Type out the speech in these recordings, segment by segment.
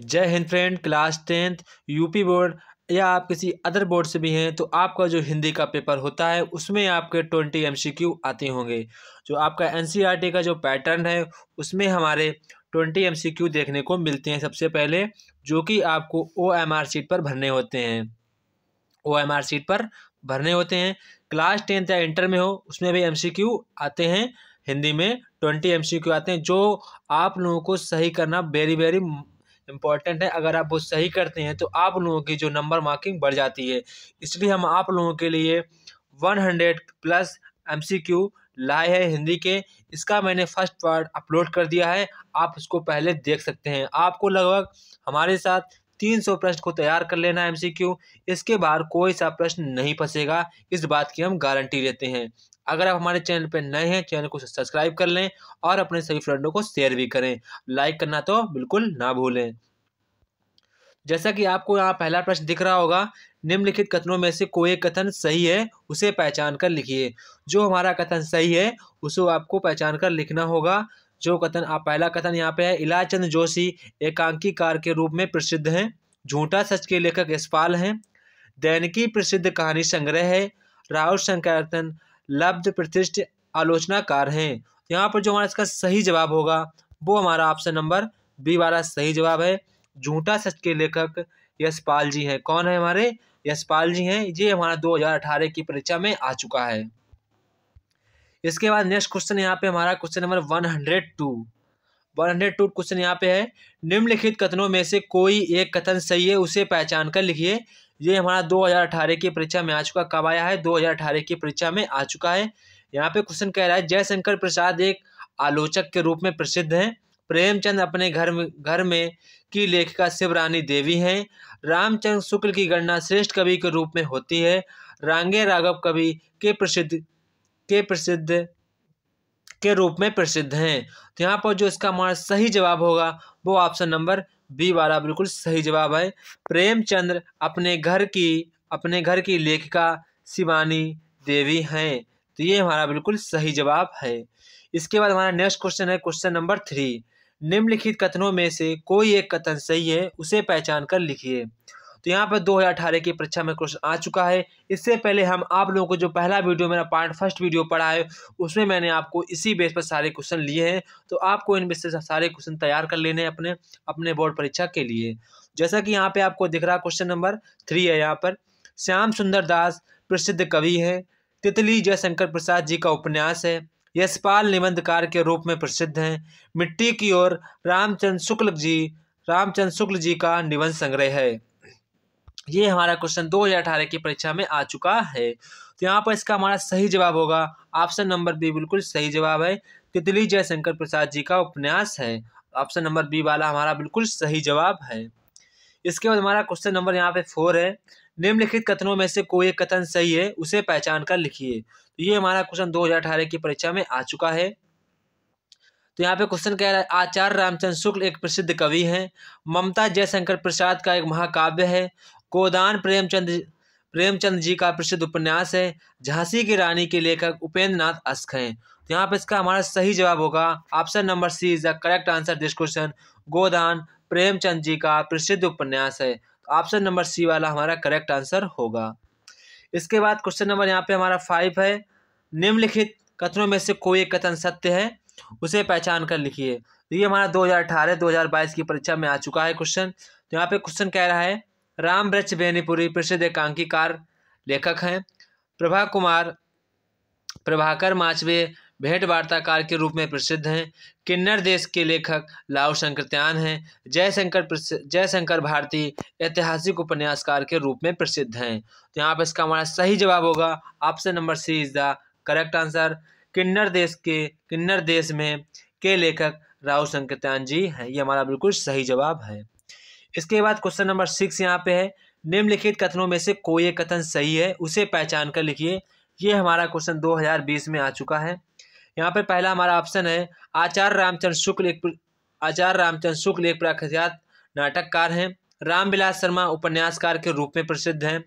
जय Hind friend class tenth UP board या आप किसी अदर बोर्ड से भी हैं तो आपका जो हिंदी का पेपर होता है उसमें आपके ट्वेंटी एमसीक्यू आते होंगे जो आपका एनसीईआरटी e का जो पैटर्न है उसमें हमारे ट्वेंटी एमसीक्यू देखने को मिलते हैं सबसे पहले जो कि आपको ओएमआर सीट पर भरने होते हैं ओएमआर सीट पर भरने होते हैं क्लास टेंथ या इंटर में हो उसमें भी क्यू आते हैं हिंदी में ट्वेंटी क्यू आते हैं जो आप लोगों को सही करना वेरी वेरी इम्पॉर्टेंट है अगर आप वो सही करते हैं तो आप लोगों की जो नंबर मार्किंग बढ़ जाती है इसलिए हम आप लोगों के लिए 100 प्लस एमसीक्यू लाए हैं हिंदी के इसका मैंने फर्स्ट पार्ट अपलोड कर दिया है आप उसको पहले देख सकते हैं आपको लगभग हमारे साथ तीन सौ प्रश्न को तैयार कर लेना क्यू इसके बाहर कोई सा प्रश्न नहीं फंसेगा इस बात की हम गारंटी लेते हैं अगर आप हमारे चैनल पर नए हैं चैनल को सब्सक्राइब कर लें और अपने सभी फ्रेंडों को शेयर भी करें लाइक करना तो बिल्कुल ना भूलें जैसा कि आपको यहाँ पहला प्रश्न दिख रहा होगा निम्नलिखित कथनों में से कोई कथन सही है उसे पहचान कर लिखिए जो हमारा कथन सही है उसे आपको पहचान कर लिखना होगा जो कथन आप पहला कथन यहाँ पे है इलाचंद जोशी एकांकीकार के रूप में प्रसिद्ध हैं झूठा सच के लेखक यशपाल हैं दैनिकी प्रसिद्ध कहानी संग्रह है राहुल शंकर लब्ध प्रतिष्ठ आलोचनाकार हैं यहाँ पर जो हमारा इसका सही जवाब होगा वो हमारा ऑप्शन नंबर बी वाला सही जवाब है झूठा सच के लेखक यशपाल जी हैं कौन है हमारे यशपाल जी हैं ये हमारा 2018 की परीक्षा में आ चुका है इसके बाद नेक्स्ट क्वेश्चन यहाँ पे हमारा question number one hundred two one hundred two question यहाँ पे है निम्नलिखित कथनों में से कोई एक कथन सही है उसे पहचान कर लिखिए ये हमारा 2018 की परीक्षा में आ चुका कब आया है 2018 की परीक्षा में आ चुका है यहाँ पे क्वेश्चन कह रहा है जयशंकर प्रसाद एक आलोचक के रूप में प्रसिद्ध हैं प्रेमचंद अपने घर में घर में की लेखिका शिवरानी देवी हैं रामचंद्र शुक्ल की गणना श्रेष्ठ कवि के रूप में होती है रांगे राघव कवि के प्रसिद्ध के प्रसिद्ध के रूप में प्रसिद्ध हैं तो यहाँ पर जो इसका हमारा सही जवाब होगा वो ऑप्शन नंबर बी वाला बिल्कुल सही जवाब है प्रेमचंद्र अपने घर की अपने घर की लेखिका शिवानी देवी हैं तो ये हमारा बिल्कुल सही जवाब है इसके बाद हमारा नेक्स्ट क्वेश्चन है क्वेश्चन नंबर थ्री निम्नलिखित कथनों में से कोई एक कथन सही है उसे पहचान कर लिखिए तो यहाँ पर अठारह की परीक्षा में क्वेश्चन आ चुका है इससे पहले हम आप लोगों को जो पहला वीडियो मेरा पार्ट फर्स्ट वीडियो पढ़ा है उसमें मैंने आपको इसी बेस पर सारे क्वेश्चन लिए हैं तो आपको इन बेस से सारे क्वेश्चन तैयार कर लेने अपने अपने बोर्ड परीक्षा के लिए जैसा कि यहाँ पर आपको दिख रहा क्वेश्चन नंबर थ्री है यहाँ पर श्याम सुंदर दास प्रसिद्ध कवि है तितली जयशंकर प्रसाद जी का उपन्यास है यशपाल निबंधकार के रूप में प्रसिद्ध हैं मिट्टी की ओर रामचंद्र शुक्ल जी रामचंद्र शुक्ल जी का निबंध संग्रह है ये हमारा क्वेश्चन 2018 की परीक्षा में आ चुका है तो यहाँ पर इसका हमारा सही जवाब होगा ऑप्शन नंबर बी बिल्कुल सही जवाब है तितली जयशंकर प्रसाद जी का उपन्यास है ऑप्शन नंबर बी वाला हमारा बिल्कुल सही जवाब है इसके बाद हमारा क्वेश्चन नंबर यहाँ पे फोर है निम्नलिखित कथनों में से कोई एक कथन सही है उसे पहचान कर लिखिए तो ये हमारा क्वेश्चन अठारह की परीक्षा में आ चुका है तो यहाँ पे क्वेश्चन कह रहा है आचार्य रामचंद्र शुक्ल एक प्रसिद्ध कवि हैं ममता जयशंकर प्रसाद का एक महाकाव्य है गोदान प्रेमचंद प्रेमचंद जी का प्रसिद्ध उपन्यास है झांसी की रानी के लेखक उपेंद्र नाथ अस्क हैं तो यहाँ पर इसका हमारा सही जवाब होगा option number C is the correct answer this question Godan Premchand ji का प्रसिद्ध उपन्यास है ऑप्शन नंबर सी वाला हमारा करेक्ट आंसर होगा इसके बाद क्वेश्चन नंबर यहाँ पे हमारा फाइव है निम्नलिखित कथनों में से कोई एक कथन सत्य है उसे पहचान कर लिखिए तो ये हमारा 2018-2022 की परीक्षा में आ चुका है क्वेश्चन तो यहाँ पे क्वेश्चन कह रहा है राम ब्रच बेनीपुरी प्रसिद्ध एकांकीकार लेखक हैं प्रभा कुमार प्रभाकर माचवे भेंट वार्ताकार के रूप में प्रसिद्ध हैं किन्नर देश के लेखक लाव शंकरत्यान हैं जयशंकर जयशंकर भारती ऐतिहासिक उपन्यासकार के रूप में प्रसिद्ध हैं तो यहाँ पर इसका हमारा सही जवाब होगा option number C is the correct answer किन्नर देश के किन्नर देश में के लेखक राव शंकरत्यान जी हैं ये हमारा बिल्कुल सही जवाब है इसके बाद क्वेश्चन नंबर सिक्स यहाँ पे है निम्नलिखित कथनों में से कोई एक कथन सही है उसे पहचान कर लिखिए ये हमारा क्वेश्चन 2020 में आ चुका है यहाँ पे पहला हमारा ऑप्शन है आचार्य रामचंद्र शुक्ल एक आचार्य रामचंद्र शुक्ल एक प्रख्यात नाटककार हैं रामविलास शर्मा उपन्यासकार के रूप में प्रसिद्ध हैं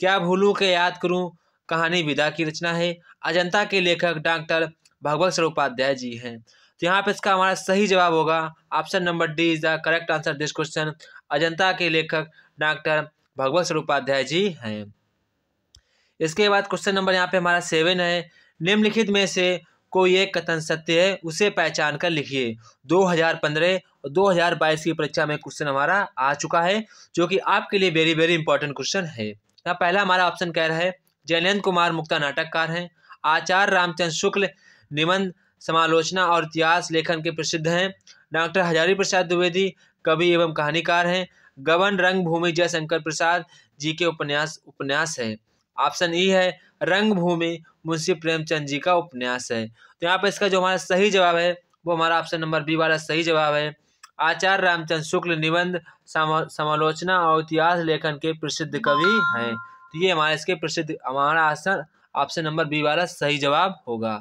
क्या भूलूँ के याद करूँ कहानी विदा की रचना है अजंता के लेखक डॉक्टर भगवत स्वरूपाध्याय जी हैं तो यहाँ पे इसका हमारा सही जवाब होगा option number D is the correct answer this question Ajanta के लेखक डॉक्टर भगवत स्वरूपाध्याय जी हैं इसके बाद क्वेश्चन नंबर यहाँ पे हमारा सेवन है निम्नलिखित में से कोई एक कथन सत्य है उसे पहचान कर लिखिए 2015 और 2022 की परीक्षा में क्वेश्चन हमारा आ चुका है जो कि आपके लिए वेरी वेरी इंपॉर्टेंट क्वेश्चन है यहाँ पहला हमारा ऑप्शन कह रहा है जैनेन्द्र कुमार मुक्ता नाटककार हैं आचार्य रामचंद्र शुक्ल निबंध समालोचना और इतिहास लेखन के प्रसिद्ध हैं डॉक्टर हजारी प्रसाद द्विवेदी कवि एवं कहानीकार हैं गबन भूमि जयशंकर प्रसाद जी के उपन्यास उपन्यास है ऑप्शन ई है रंग भूमि मुंशी प्रेमचंद जी का उपन्यास है तो यहाँ पर इसका जो हमारा सही जवाब है वो हमारा ऑप्शन नंबर बी वाला सही जवाब है आचार्य रामचंद्र शुक्ल निबंध समालोचना और इतिहास लेखन के प्रसिद्ध कवि हैं तो ये हमारे इसके प्रसिद्ध हमारा आसन ऑप्शन नंबर बी वाला सही जवाब होगा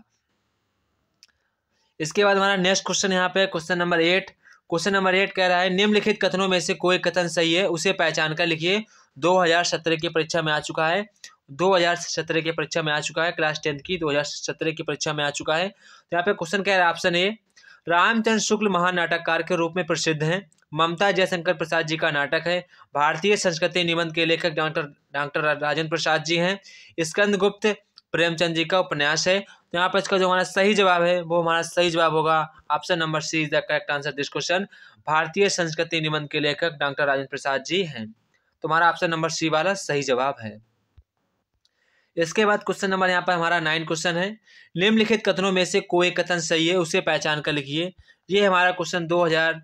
इसके बाद हमारा नेक्स्ट क्वेश्चन यहाँ पे question number eight question number eight कह रहा है निम्नलिखित कथनों में से कोई कथन सही है उसे पहचान कर लिखिए 2017 की परीक्षा में आ चुका है 2017 की परीक्षा में आ चुका है क्लास टेंथ की 2017 की परीक्षा में आ चुका है तो यहाँ पे क्वेश्चन कह रहा है ऑप्शन ए रामचंद्र शुक्ल महानाटककार के रूप में प्रसिद्ध हैं ममता जयशंकर प्रसाद जी का नाटक है भारतीय संस्कृति निबंध के लेखक डॉक्टर डॉक्टर राजेंद्र प्रसाद जी हैं स्कंद गुप्त प्रेमचंद जी का उपन्यास है तो यहाँ पर इसका जो हमारा सही जवाब है वो हमारा सही जवाब होगा option number C is the correct answer this question भारतीय संस्कृति निबंध के लेखक डॉक्टर राजेंद्र प्रसाद जी हैं तुम्हारा ऑप्शन नंबर सी वाला सही जवाब है इसके बाद क्वेश्चन नंबर यहाँ पर हमारा नाइन क्वेश्चन है निम्नलिखित कथनों में से कोई कथन सही है उसे पहचान कर लिखिए ये हमारा क्वेश्चन 2000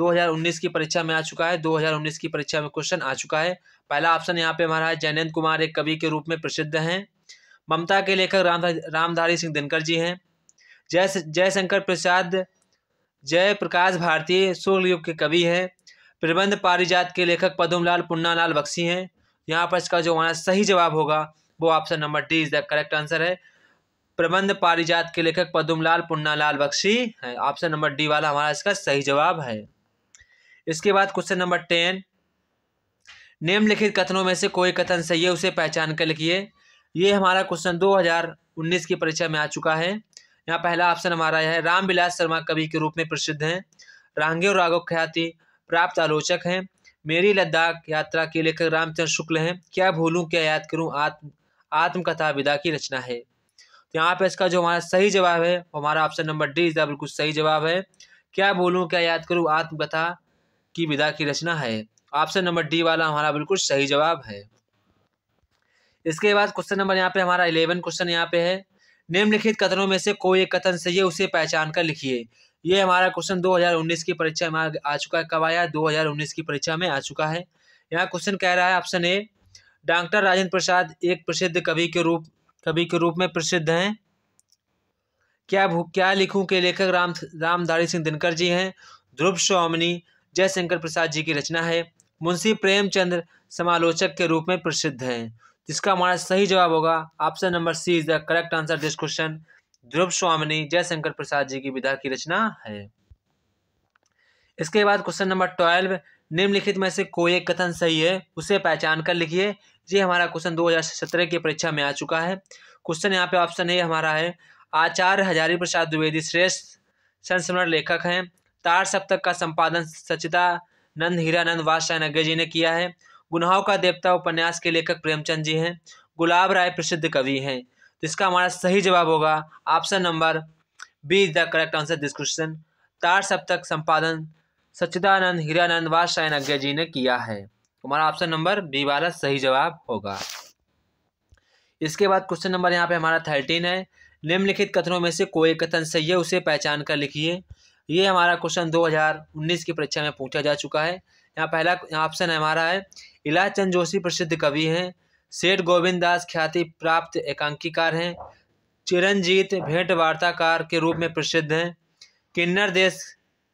2019 की परीक्षा में आ चुका है 2019 की परीक्षा में क्वेश्चन आ चुका है पहला ऑप्शन यहाँ पे हमारा है जैनेन्द्र कुमार एक कवि के रूप में प्रसिद्ध हैं ममता के लेखक राम रामधारी सिंह दिनकर जी हैं जय जयशंकर प्रसाद जय प्रकाश भारती सूर्य युग के कवि हैं प्रबंध पारिजात के लेखक पदमलाल पुन्नालाल बख्शी हैं यहाँ पर इसका जो हमारा सही जवाब होगा वो option number D is the correct answer है प्रबंध पारिजात के लेखक पदुमलाल पुन्नालाल बख्शी है ऑप्शन नंबर डी वाला हमारा इसका सही जवाब है इसके बाद क्वेश्चन नंबर टेन निम्नलिखित कथनों में से कोई कथन सही है उसे पहचान कर लिखिए ये हमारा क्वेश्चन 2019 की परीक्षा में आ चुका है यहाँ पहला ऑप्शन हमारा है रामविलास शर्मा कवि के रूप में प्रसिद्ध हैं रांगे और राघव ख्याति प्राप्त आलोचक हैं मेरी लद्दाख यात्रा के लेखक रामचंद्र शुक्ल हैं क्या भूलूँ क्या याद करूँ आत्म आत्मकथा विदा की रचना है तो यहाँ पे इसका जो हमारा सही जवाब है हमारा ऑप्शन नंबर डी इसका बिल्कुल सही जवाब है क्या बोलूँ क्या याद करूँ आत्मकथा की विदा की रचना है ऑप्शन नंबर डी वाला हमारा बिल्कुल सही जवाब है इसके बाद क्वेश्चन नंबर यहाँ पे हमारा इलेवन क्वेश्चन यहाँ पे है निम्नलिखित कथनों में से कोई एक कथन सही है उसे पहचान कर लिखिए ये हमारा क्वेश्चन 2019 की परीक्षा में आ चुका है कब आया 2019 की परीक्षा में आ चुका है यहाँ क्वेश्चन कह रहा है option A doctor Rajendra Prasad एक प्रसिद्ध कवि के रूप कवि के रूप में प्रसिद्ध हैं क्या भू क्या लिखूं के लेखक राम रामधारी सिंह दिनकर जी हैं ध्रुव स्वामिनी जयशंकर प्रसाद जी की रचना है मुंशी प्रेमचंद्र समालोचक के रूप में प्रसिद्ध हैं जिसका हमारा सही जवाब होगा option number C is the correct answer this question Dhruvswamini Jaishankar Prasad ji की विधा की रचना है इसके बाद क्वेश्चन नंबर ट्वेल्व निम्नलिखित में से कोई एक कथन सही है उसे पहचान कर लिखिए ये हमारा क्वेश्चन 2017 की परीक्षा में आ चुका है क्वेश्चन यहाँ पे ऑप्शन ए हमारा है आचार्य हजारी प्रसाद द्विवेदी श्रेष्ठ संस्मरण लेखक हैं तार सप्तक का संपादन सचिता नंद हीरानंद वास नगे जी ने किया है गुनाहों का देवता उपन्यास के लेखक प्रेमचंद जी हैं गुलाब राय प्रसिद्ध कवि हैं तो इसका हमारा सही जवाब होगा option number B is the correct answer this question Tar Saptak संपादन सच्चिदानंद हीरानंद व शायनज्ञा जी ने किया है हमारा ऑप्शन नंबर बी वाला सही जवाब होगा इसके बाद क्वेश्चन नंबर यहाँ पे हमारा थर्टीन है निम्नलिखित कथनों में से कोई कथन सही है उसे पहचान कर लिखिए ये हमारा क्वेश्चन 2019 की परीक्षा में पूछा जा चुका है यहाँ पहला ऑप्शन हमारा है इला चंद जोशी प्रसिद्ध कवि हैं सेठ गोविंद दास ख्याति प्राप्त एकांकीकार हैं चिरंजीत भेंट वार्ताकार के रूप में प्रसिद्ध हैं किन्नर देश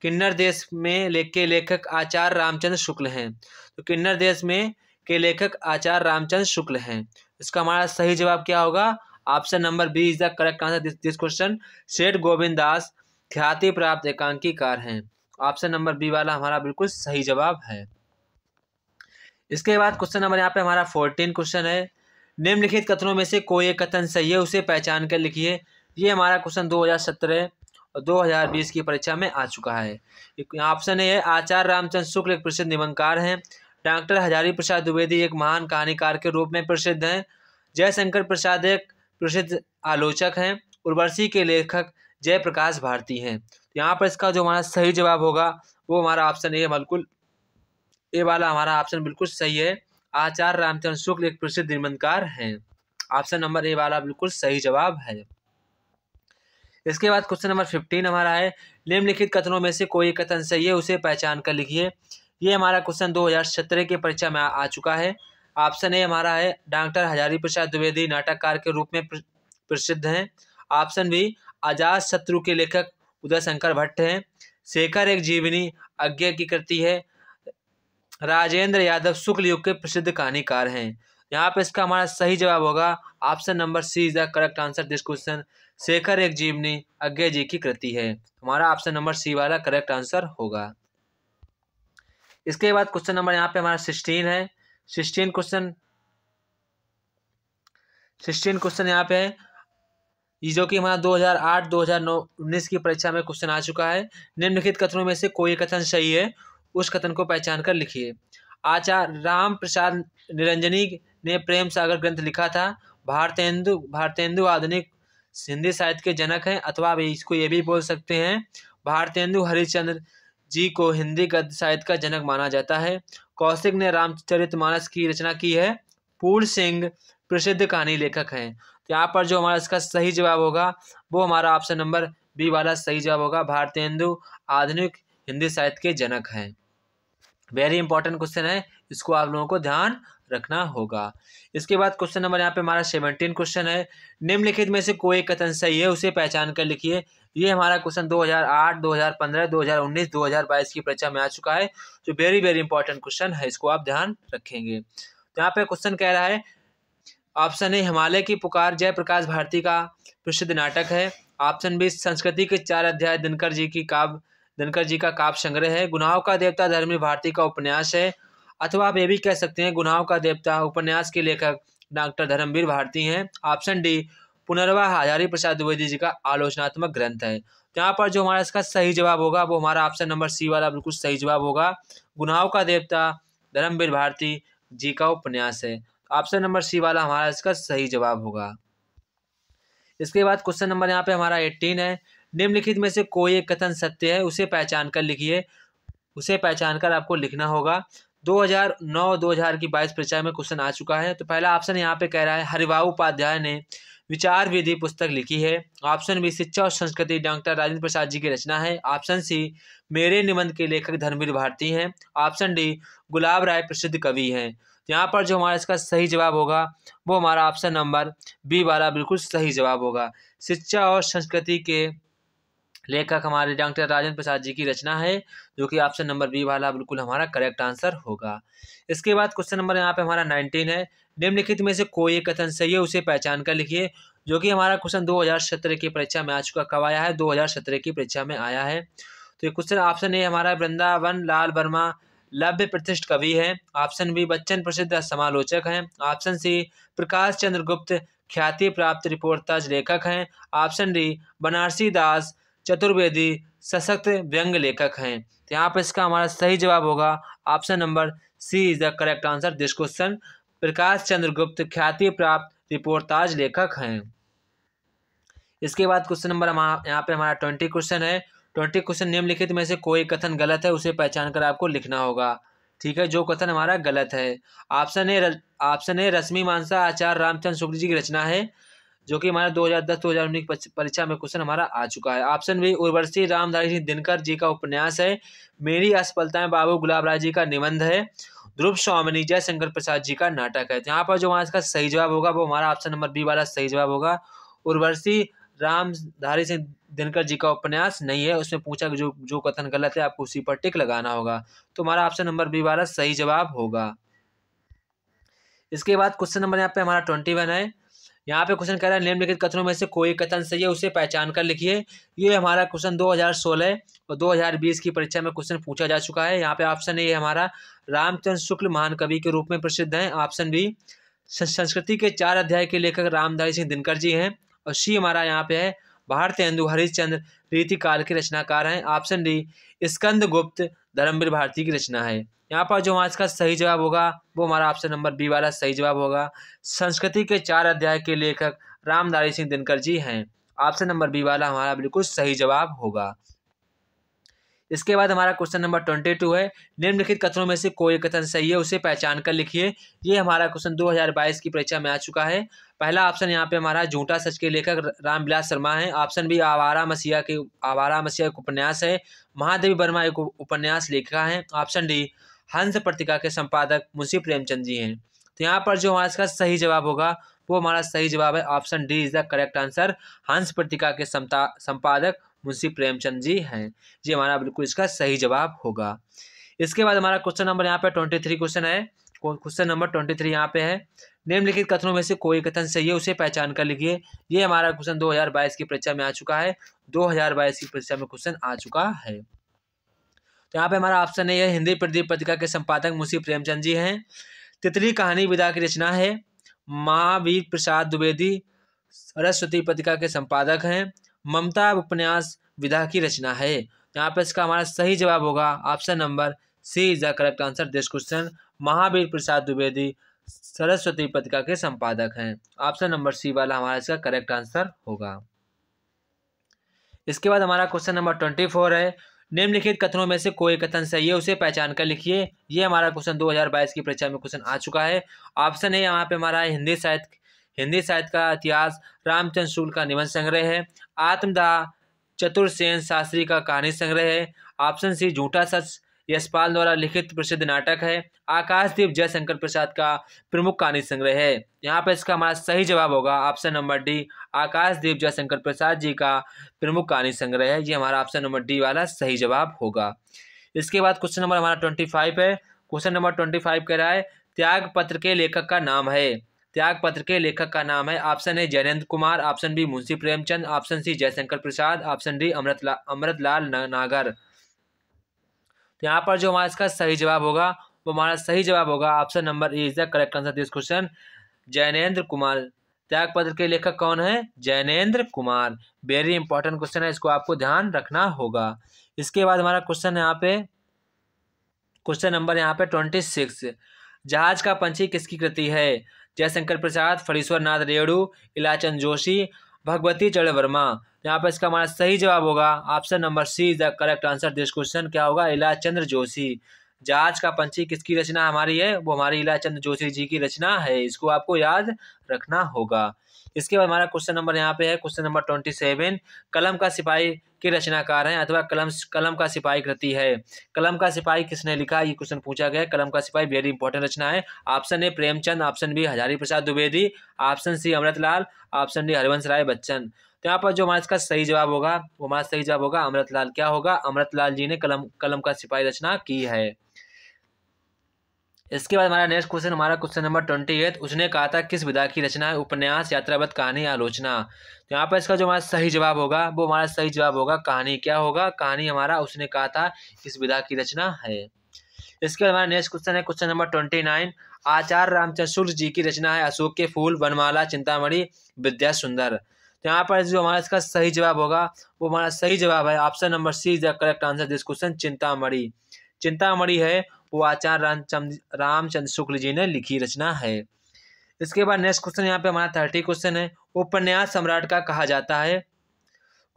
किन्नर देश में ले के लेखक आचार्य रामचंद्र शुक्ल हैं तो किन्नर देश में के लेखक आचार्य रामचंद्र शुक्ल हैं इसका हमारा सही जवाब क्या होगा option number B is the correct answer this question Seth Govind दास ख्याति प्राप्त एकांकीकार हैं ऑप्शन नंबर बी वाला हमारा बिल्कुल सही जवाब है इसके बाद क्वेश्चन नंबर यहाँ पे हमारा फोर्टीन क्वेश्चन है निम्नलिखित कथनों में से कोई एक कथन सही है उसे पहचान कर लिखिए ये हमारा क्वेश्चन 2017 और 2020 की परीक्षा में आ चुका है ऑप्शन ए है आचार्य रामचंद्र शुक्ल एक प्रसिद्ध निबंधकार हैं डॉक्टर हजारी प्रसाद द्विवेदी एक महान कहानीकार के रूप में प्रसिद्ध हैं जयशंकर प्रसाद एक प्रसिद्ध आलोचक हैं उर्वशी के लेखक जयप्रकाश भारती हैं तो यहाँ पर इसका जो हमारा सही जवाब होगा वो हमारा ऑप्शन ए बिल्कुल ये वाला हमारा ऑप्शन बिल्कुल सही है आचार्य रामचंद्र शुक्ल एक प्रसिद्ध निर्मनकार हैं ऑप्शन नंबर ए वाला बिल्कुल सही जवाब है इसके बाद क्वेश्चन नंबर फिफ्टीन हमारा है निम्नलिखित कथनों में से कोई कथन सही है उसे पहचान कर लिखिए ये हमारा क्वेश्चन दो हज़ार सत्रह की परीक्षा में आ, आ चुका है ऑप्शन ए हमारा है डॉक्टर हजारी प्रसाद द्विवेदी नाटककार के रूप में प्रसिद्ध हैं ऑप्शन बी आजाद शत्रु के लेखक उदय शंकर भट्ट हैं शेखर एक जीवनी अज्ञा की कृति है राजेंद्र यादव शुक्ल युग के प्रसिद्ध कहानीकार हैं यहाँ पे इसका हमारा सही जवाब होगा option number C is the correct answer this question Shekhar एक जीवनी अज्ञे जी की कृति है हमारा ऑप्शन नंबर सी वाला करेक्ट आंसर होगा इसके बाद क्वेश्चन नंबर यहाँ पे हमारा सिक्सटीन है सिक्सटीन क्वेश्चन सिक्सटीन क्वेश्चन यहाँ पे है ये जो कि हमारा 2008 2009 उन्नीस की परीक्षा में क्वेश्चन आ चुका है निम्नलिखित कथनों में से कोई कथन सही है उस कथन को पहचान कर लिखिए आचार्य राम प्रसाद निरंजनी ने प्रेम सागर ग्रंथ लिखा था भारतेंदु भारतेंदु आधुनिक हिंदी साहित्य के जनक हैं अथवा भी इसको ये भी बोल सकते हैं भारतेंदु हरिश्चंद्र जी को हिंदी गद्य साहित्य का जनक माना जाता है कौशिक ने रामचरित मानस की रचना की है पूर्ण सिंह प्रसिद्ध कहानी लेखक हैं तो यहाँ पर जो हमारा इसका सही जवाब होगा वो हमारा ऑप्शन नंबर बी वाला सही जवाब होगा भारतेंदु आधुनिक हिंदी साहित्य के जनक हैं वेरी इंपॉर्टेंट क्वेश्चन है इसको आप लोगों को ध्यान रखना होगा इसके बाद क्वेश्चन नंबर यहाँ पे हमारा सेवनटीन क्वेश्चन है निम्नलिखित में से कोई कथन सही है उसे पहचान कर लिखिए ये हमारा क्वेश्चन 2008, 2015, 2019, 2022 की परीक्षा में आ चुका है जो वेरी वेरी इंपॉर्टेंट क्वेश्चन है इसको आप ध्यान रखेंगे तो यहाँ पे क्वेश्चन कह रहा है ऑप्शन ए हिमालय की पुकार जयप्रकाश भारती का प्रसिद्ध नाटक है ऑप्शन बी संस्कृति के चार अध्याय दिनकर जी की काव्य धनकर जी का काव्य संग्रह है गुनाव का देवता धर्मी भारती का उपन्यास है अथवा आप ये भी कह सकते हैं गुनाव का देवता उपन्यास के लेखक डॉक्टर धर्मवीर भारती हैं ऑप्शन डी पुनर्वा हजारी प्रसाद द्विवेदी जी का आलोचनात्मक ग्रंथ है तो यहाँ पर जो हमारा इसका सही जवाब होगा वो हमारा ऑप्शन नंबर सी वाला बिल्कुल सही जवाब होगा गुनाव का देवता धर्मवीर भारती जी का उपन्यास है ऑप्शन नंबर सी वाला हमारा इसका सही जवाब होगा इसके बाद क्वेश्चन नंबर यहाँ पे हमारा एट्टीन है निम्नलिखित में से कोई एक कथन सत्य है उसे पहचान कर लिखिए उसे पहचान कर आपको लिखना होगा 2009 2022 परिचय में क्वेश्चन आ चुका है तो पहला ऑप्शन यहाँ पे कह रहा है हरिभा उपाध्याय ने विचार विधि पुस्तक लिखी है ऑप्शन बी शिक्षा और संस्कृति डॉक्टर राजेंद्र प्रसाद जी की रचना है ऑप्शन सी मेरे निबंध के लेखक धर्मवीर भारती हैं ऑप्शन डी गुलाब राय प्रसिद्ध कवि हैं यहाँ पर जो हमारा इसका सही जवाब होगा वो हमारा ऑप्शन नंबर बी वाला बिल्कुल सही जवाब होगा शिक्षा और संस्कृति के लेखक हमारे डॉक्टर राजेंद्र प्रसाद जी की रचना है जो कि ऑप्शन नंबर बी वाला बिल्कुल हमारा करेक्ट आंसर होगा इसके बाद क्वेश्चन नंबर यहाँ पे हमारा नाइनटीन है निम्नलिखित में से कोई एक कथन सही है उसे पहचान कर लिखिए जो कि हमारा क्वेश्चन दो की परीक्षा में आ चुका कब आया है दो की परीक्षा में आया है तो ये क्वेश्चन ऑप्शन ए हमारा वृंदावन लाल वर्मा लभ्य प्रतिष्ठ कवि है ऑप्शन बी बच्चन प्रसिद्ध समालोचक हैं ऑप्शन सी प्रकाश चंद्र गुप्त ख्याति प्राप्त रिपोर्टताज लेखक हैं ऑप्शन डी बनारसी दास चतुर्वेदी सशक्त व्यंग लेखक हैं तो यहाँ पर इसका हमारा सही जवाब होगा option number C is the correct answer this question Prakash Chandra Gupt ख्याति प्राप्त रिपोर्टाज लेखक हैं इसके बाद क्वेश्चन नंबर यहाँ पे हमारा ट्वेंटी क्वेश्चन है ट्वेंटी क्वेश्चन निम्नलिखित में से कोई कथन गलत है उसे पहचान कर आपको लिखना होगा ठीक है जो कथन हमारा गलत है ऑप्शन ए ऑप्शन ए रश्मि मानसा आचार्य रामचंद्र शुक्ल जी की रचना है जो कि हमारा 2010 हजार की परीक्षा में क्वेश्चन हमारा आ चुका है ऑप्शन बी उर्वशी रामधारी सिंह दिनकर जी का उपन्यास है मेरी असफलताएं बाबू गुलाब राय जी का निबंध है ध्रुव स्वामिनी जयशंकर प्रसाद जी का नाटक है तो यहाँ पर जो हमारा इसका सही जवाब होगा वो हमारा ऑप्शन नंबर बी वाला सही जवाब होगा उर्वशी रामधारी सिंह दिनकर जी का उपन्यास नहीं है उसमें पूछा कि जो जो कथन गलत है आपको उसी पर टिक लगाना होगा तो हमारा ऑप्शन नंबर बी वाला सही जवाब होगा इसके बाद क्वेश्चन नंबर यहाँ पे हमारा ट्वेंटी वन है यहाँ पे क्वेश्चन कह रहा है निम्नलिखित कथनों में से कोई कथन सही है उसे पहचान कर लिखिए ये हमारा क्वेश्चन 2016 और 2020 की परीक्षा में क्वेश्चन पूछा जा चुका है यहाँ पे ऑप्शन ए हमारा रामचंद्र शुक्ल महान कवि के रूप में प्रसिद्ध हैं ऑप्शन बी संस्कृति के चार अध्याय के लेखक रामधारी सिंह दिनकर जी हैं और सी हमारा यहाँ पे है भारतीय हिंदू हरिश्चंद्र रीतिकाल के रचनाकार हैं ऑप्शन डी स्कंद गुप्त धर्मवीर भारती की रचना है यहाँ पर जो हमारा इसका सही जवाब होगा वो हमारा ऑप्शन नंबर बी वाला सही जवाब होगा संस्कृति के चार अध्याय के लेखक रामधारी सिंह दिनकर जी हैं ऑप्शन नंबर बी वाला हमारा बिल्कुल सही जवाब होगा इसके बाद हमारा क्वेश्चन नंबर ट्वेंटी टू है निम्नलिखित कथनों में से कोई कथन सही है उसे पहचान कर लिखिए ये हमारा क्वेश्चन 2022 की परीक्षा में आ चुका है पहला ऑप्शन यहाँ पे हमारा झूठा सच के लेखक रामविलास शर्मा है ऑप्शन भी आवारा मसीहा के आवारा मसीहा एक उपन्यास है महादेवी वर्मा एक उपन्यास लेखिका है ऑप्शन डी हंस पत्रिका के संपादक मुंशी प्रेमचंद जी हैं तो यहाँ पर जो हमारा इसका सही जवाब होगा वो हमारा सही जवाब है option D is the correct answer Hans पत्रिका के संपादक मुंशी प्रेमचंद जी हैं जी हमारा बिल्कुल इसका सही जवाब होगा इसके बाद हमारा क्वेश्चन नंबर यहाँ पे ट्वेंटी थ्री क्वेश्चन है क्वेश्चन नंबर ट्वेंटी थ्री यहाँ पे है निम्नलिखित कथनों में से कोई कथन सही है उसे पहचान कर लिखिए ये हमारा क्वेश्चन बाईस की परीक्षा में आ चुका है बाईस की परीक्षा में क्वेश्चन आ चुका है तो यहाँ पे हमारा ऑप्शन है हिंदी प्रदीप पत्रिका के संपादक मुंशी प्रेमचंद जी हैं तितली कहानी विदा की रचना है महावीर प्रसाद द्विवेदी सरस्वती पत्रिका के संपादक हैं ममता उपन्यास विधा की रचना है तो यहाँ पे इसका हमारा सही जवाब होगा option number C is the correct answer this question Mahavir Prasad Dwivedi Saraswati पत्रिका के संपादक हैं ऑप्शन नंबर सी वाला हमारा इसका करेक्ट आंसर होगा इसके बाद हमारा क्वेश्चन नंबर ट्वेंटी फोर है निम्नलिखित कथनों में से कोई कथन सही है उसे पहचान कर लिखिए ये हमारा क्वेश्चन 2022 की परीक्षा में क्वेश्चन आ चुका है ऑप्शन है यहाँ पे हमारा हिंदी साहित्य हिंदी साहित्य का इतिहास रामचंद्र शूल का निबंध संग्रह है आत्मदाह चतुर्सेन शास्त्री का कहानी संग्रह है ऑप्शन सी झूठा सच यशपाल द्वारा लिखित प्रसिद्ध नाटक है आकाशदीप जयशंकर प्रसाद का प्रमुख कहानी संग्रह है यहाँ पर इसका हमारा सही जवाब होगा option number D Akashdeep Jaishankar Prasad ji का प्रमुख कहानी संग्रह है ये हमारा ऑप्शन नंबर डी वाला सही जवाब होगा इसके बाद क्वेश्चन नंबर हमारा ट्वेंटी फाइव है क्वेश्चन नंबर ट्वेंटी फाइव कह रहा है त्याग पत्र के लेखक का नाम है त्याग पत्र के लेखक का नाम है option A Jainendra Kumar option B Munshi Premchand option C Jaishankar Prasad option D Amrit Amritlal Amrit Lal Nagar तो यहाँ पर जो हमारा इसका सही जवाब होगा वो हमारा सही जवाब होगा option number A is the correct answer this question Jainendra Kumar Tyagpatra के लेखक कौन है Jainendra Kumar very important question है इसको आपको ध्यान रखना होगा इसके बाद हमारा क्वेश्चन यहाँ पे क्वेश्चन नंबर यहाँ पे ट्वेंटी सिक्स जहाज का पंछी किसकी कृति है जयशंकर प्रसाद फरीश्वर नाथ रेणु इलाचंद जोशी भगवती चरण वर्मा यहाँ पर इसका हमारा सही जवाब होगा option number C is the correct answer this question क्या होगा इलाचंद्र जोशी जाज का पंछी किसकी रचना हमारी है वो हमारी इलाचंद चंद्र जोशी जी की रचना है इसको आपको याद रखना होगा इसके बाद हमारा क्वेश्चन नंबर यहाँ पे है क्वेश्चन नंबर ट्वेंटी सेवन कलम का सिपाही के रचनाकार हैं अथवा कलम कलम का सिपाही कृति है कलम का सिपाही किसने लिखा ये क्वेश्चन पूछा गया कलम का सिपाही वेरी इंपॉर्टेंट रचना है option A Premchand option B Hazari Prasad Dwivedi option C Amritlal option D Harivansh Rai Bachchan तो यहाँ पर जो हमारा इसका सही जवाब होगा वो हमारा सही जवाब होगा अमृतलाल क्या होगा अमृतलाल जी ने कलम कलम का सिपाही रचना की है इसके बाद हमारा नेक्स्ट क्वेश्चन हमारा क्वेश्चन नंबर ट्वेंटी एट उसने कहा था किस विधा की रचना है उपन्यास यात्रावत कहानी आलोचना तो यहाँ पर इसका जो हमारा सही जवाब होगा वो हमारा सही जवाब होगा कहानी क्या होगा कहानी हमारा उसने कहा था किस विधा की रचना है इसके बाद हमारा नेक्स्ट क्वेश्चन है question number twenty nine Acharya Ramchandra Shukla ji की रचना है अशोक के फूल वनमाला चिंतामणि विद्या सुंदर तो यहाँ पर जो हमारा इसका सही जवाब होगा वो हमारा सही जवाब है option number C is the correct answer this question Chintamani Chintamani है वो आचार्य रामचंद्र शुक्ल जी ने लिखी रचना है इसके बाद नेक्स्ट क्वेश्चन यहाँ पे हमारा थर्टी क्वेश्चन है उपन्यास सम्राट का कहा जाता है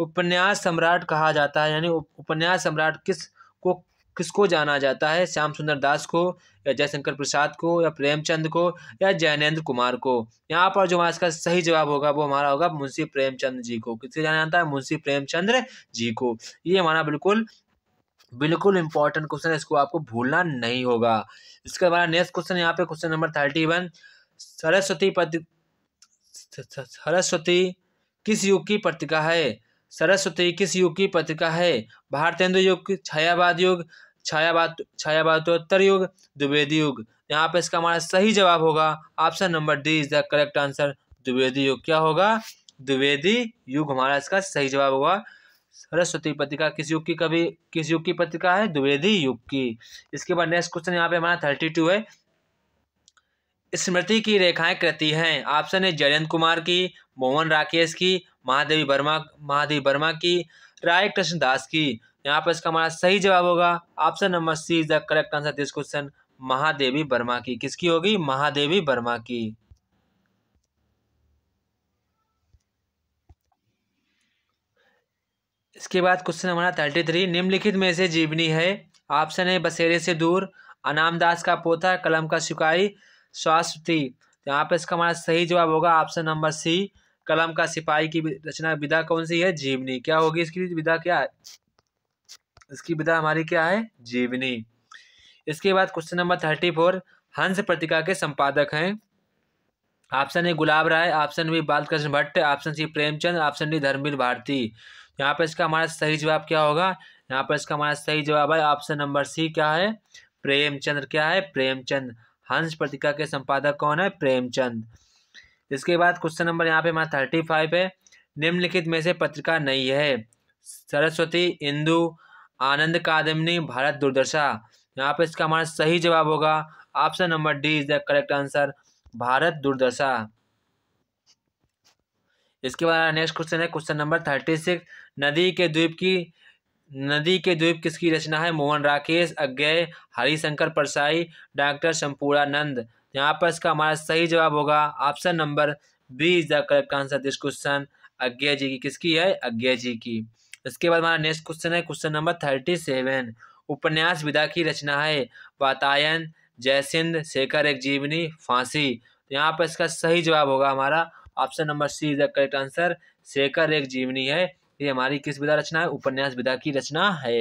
उपन्यास सम्राट कहा जाता है यानी उपन्यास सम्राट किस को किसको जाना जाता है श्याम सुंदर दास को या जयशंकर प्रसाद को या प्रेमचंद को या जैनेन्द्र कुमार को यहाँ पर जो हमारा इसका सही जवाब होगा वो हमारा होगा मुंशी प्रेमचंद जी को किसे जाना जाता है मुंशी प्रेमचंद्र जी को ये हमारा बिल्कुल बिल्कुल इंपॉर्टेंट क्वेश्चन है इसको आपको भूलना नहीं होगा इसके बाद नेक्स्ट क्वेश्चन यहाँ पे question number thirty one Saraswati पद सरस्वती किस युग की पत्रिका है सरस्वती किस युग की पत्रिका है भारतेंदु युग छायावाद युग छायावाद छायावादोत्तर युग द्विवेदी युग यहाँ पे इसका हमारा सही जवाब होगा option number D is the correct answer Dwivedi युग क्या होगा द्विवेदी युग हमारा इसका सही जवाब होगा सरस्वती पत्रिका किस युग की कवि किस युग की पत्रिका है द्विवेदी युग की इसके बाद नेक्स्ट क्वेश्चन यहाँ पे हमारा थर्टी टू है स्मृति की रेखाएं कृति हैं ऑप्शन है जयंत कुमार की मोहन राकेश की महादेवी वर्मा महादेवी वर्मा की राय कृष्ण दास की यहाँ पर इसका हमारा सही जवाब होगा option number C is the correct answer this question Mahadevi Verma की किसकी होगी महादेवी वर्मा की इसके बाद क्वेश्चन हमारा थर्टी थ्री निम्नलिखित में से जीवनी है ऑप्शन है बसेरे से दूर अनामदास का पोता कलम का सिपाही स्वास्थ्य तो यहाँ पे इसका हमारा सही जवाब होगा ऑप्शन नंबर सी कलम का सिपाही की रचना विधा कौन सी है जीवनी क्या होगी इसकी विधा क्या है इसकी विधा हमारी क्या है जीवनी इसके बाद क्वेश्चन नंबर थर्टी फोर हंस पत्रिका के संपादक हैं option A Gulab Rai option B Balkrishna Bhatt option C Premchand option D Dharamvir Bharati यहाँ पर इसका हमारा सही जवाब क्या होगा यहाँ पर इसका हमारा सही जवाब है ऑप्शन नंबर सी क्या है प्रेमचंद क्या है प्रेमचंद हंस पत्रिका के संपादक कौन है प्रेमचंद इसके बाद क्वेश्चन नंबर यहाँ पे हमारा थर्टी फाइव है निम्नलिखित में से पत्रिका नहीं है सरस्वती इंदु आनंद कादमनी भारत दुर्दशा यहाँ पे इसका हमारा सही जवाब होगा option number D is the correct answer Bharat Durdasha इसके बाद नेक्स्ट क्वेश्चन है क्वेश्चन नंबर थर्टी सिक्स नदी के द्वीप की नदी के द्वीप किसकी रचना है मोहन राकेश अज्ञय हरिशंकर परसाई डॉक्टर शंपूरानंद यहाँ पर इसका हमारा सही जवाब होगा option number B is the correct answer this question Agyeya ji की किसकी है अज्ञय जी की इसके बाद हमारा नेक्स्ट क्वेश्चन है क्वेश्चन नंबर थर्टी सेवन उपन्यास विधा की रचना है वातायन जयसिंध शेखर एक जीवनी फांसी तो यहाँ पर इसका सही जवाब होगा हमारा option number C is the correct answer Shekhar एक जीवनी है ये हमारी किस विधा रचना है उपन्यास विधा की रचना है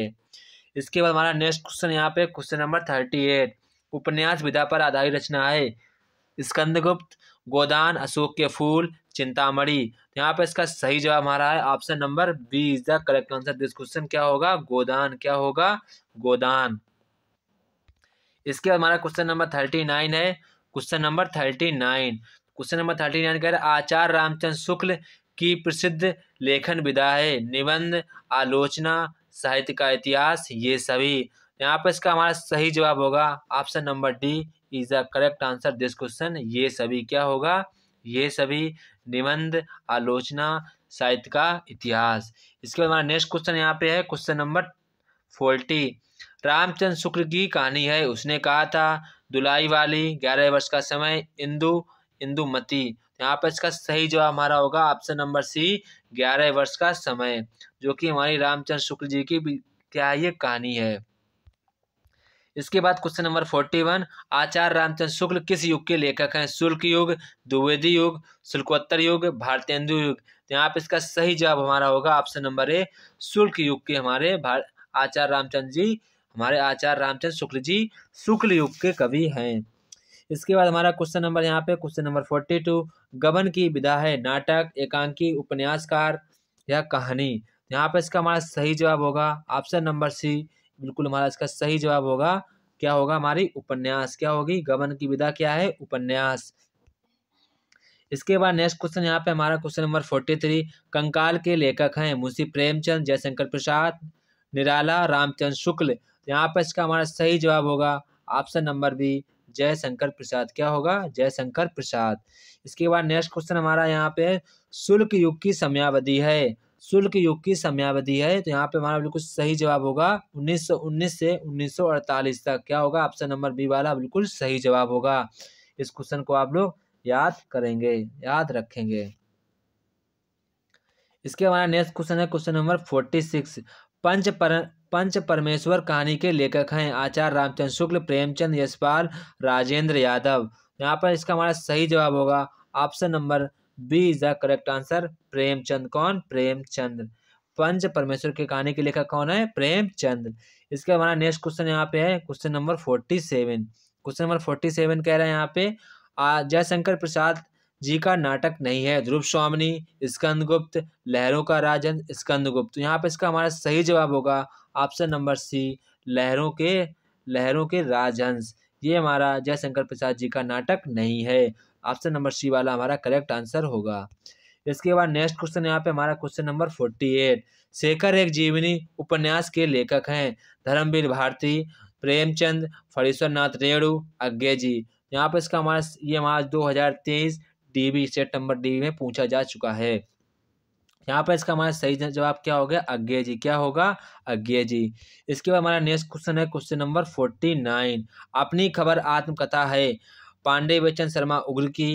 इसके बाद हमारा नेक्स्ट क्वेश्चन यहाँ पे क्वेश्चन नंबर थर्टी एट उपन्यास विधा पर आधारित रचना है स्कंदगुप्त गोदान अशोक के फूल चिंतामणि तो यहाँ पे इसका सही जवाब हमारा है option number B is the correct answer this question क्या होगा गोदान क्या होगा गोदान इसके बाद हमारा क्वेश्चन नंबर थर्टी नाइन है question number thirty nine question number thirty nine कह रहे आचार्य रामचंद्र शुक्ल की प्रसिद्ध लेखन विधा है निबंध आलोचना साहित्य का इतिहास ये सभी यहाँ पर इसका हमारा सही जवाब होगा option number D is the correct answer this question ये सभी क्या होगा ये सभी निबंध आलोचना साहित्य का इतिहास इसके बाद हमारा नेक्स्ट क्वेश्चन यहाँ पे है क्वेश्चन नंबर फोर्टी रामचंद्र शुक्र की कहानी है उसने कहा था दुलाई वाली ग्यारह वर्ष का समय इंदु इंदुमती यहाँ पर इसका सही जवाब हमारा होगा ऑप्शन नंबर सी ग्यारह वर्ष का समय जो कि हमारी रामचंद्र शुक्ल जी की क्या ये कहानी है इसके बाद question number forty one Acharya Ramchandra Shukla किस युग के लेखक हैं शुल्क युग द्विवेदी युग शुल्कोत्तर युग भारतेंदु युग तो यहाँ पर इसका सही जवाब हमारा होगा ऑप्शन नंबर ए शुल्क युग के हमारे आचार्य रामचंद्र जी हमारे आचार्य रामचंद्र शुक्ल जी शुक्ल युग के कवि हैं इसके बाद हमारा क्वेश्चन नंबर यहाँ पे क्वेश्चन नंबर फोर्टी टू गबन की विधा है नाटक एकांकी उपन्यासकार या कहानी यहाँ पे इसका हमारा सही जवाब होगा ऑप्शन नंबर सी बिल्कुल हमारा इसका सही जवाब होगा क्या होगा हमारी उपन्यास क्या होगी गबन की विधा क्या है उपन्यास इसके बाद नेक्स्ट क्वेश्चन यहाँ पे हमारा क्वेश्चन नंबर फोर्टी थ्री कंकाल के लेखक हैं मुंशी प्रेमचंद जयशंकर प्रसाद निराला रामचंद्र शुक्ल यहाँ पर इसका हमारा सही जवाब होगा ऑप्शन नंबर बी जय शंकर प्रसाद क्या होगा जय शंकर प्रसाद इसके बाद नेक्स्ट क्वेश्चन हमारा यहाँ पे शुल्क युग की समयावधि है शुल्क युग की समयावधि है तो यहाँ पे हमारा बिल्कुल सही जवाब होगा 1919 से 1948 तक क्या होगा ऑप्शन नंबर बी वाला बिल्कुल सही जवाब होगा इस क्वेश्चन को आप लोग याद करेंगे याद रखेंगे इसके हमारा नेक्स्ट क्वेश्चन है क्वेश्चन नंबर फोर्टी सिक्स पंच पर पंच परमेश्वर कहानी के लेखक हैं आचार्य रामचंद्र शुक्ल प्रेमचंद यशपाल राजेंद्र यादव यहाँ पर इसका हमारा सही जवाब होगा option number B is the correct answer Premchand कौन प्रेमचंद पंच परमेश्वर की कहानी के लेखक कौन है प्रेमचंद इसके हमारा नेक्स्ट क्वेश्चन यहाँ पे है question number forty seven question number forty seven कह रहे हैं यहाँ पे जयशंकर प्रसाद जी का नाटक नहीं है ध्रुव स्वामी स्कंदगुप्त लहरों का राजन स्कंदगुप्त यहाँ पर इसका हमारा सही जवाब होगा ऑप्शन नंबर सी लहरों के लहरों के राजहंस ये हमारा जयशंकर प्रसाद जी का नाटक नहीं है ऑप्शन नंबर सी वाला हमारा करेक्ट आंसर होगा इसके बाद नेक्स्ट क्वेश्चन यहाँ पे हमारा question number forty eight Shekhar एक जीवनी उपन्यास के लेखक हैं धर्मवीर भारती प्रेमचंद फरीश्वर नाथ रेणु अज्ञे जी यहाँ पे इसका हमारा ये हमारा दो हज़ार तेईस डीबी सेट नंबर डीबी में पूछा जा चुका है यहाँ पर इसका हमारा सही जवाब क्या हो गया अज्ञे जी क्या होगा अज्ञे जी इसके बाद हमारा नेक्स्ट क्वेश्चन है क्वेश्चन नंबर फोर्टी नाइन अपनी खबर आत्मकथा है पांडे बच्चन शर्मा उग्र की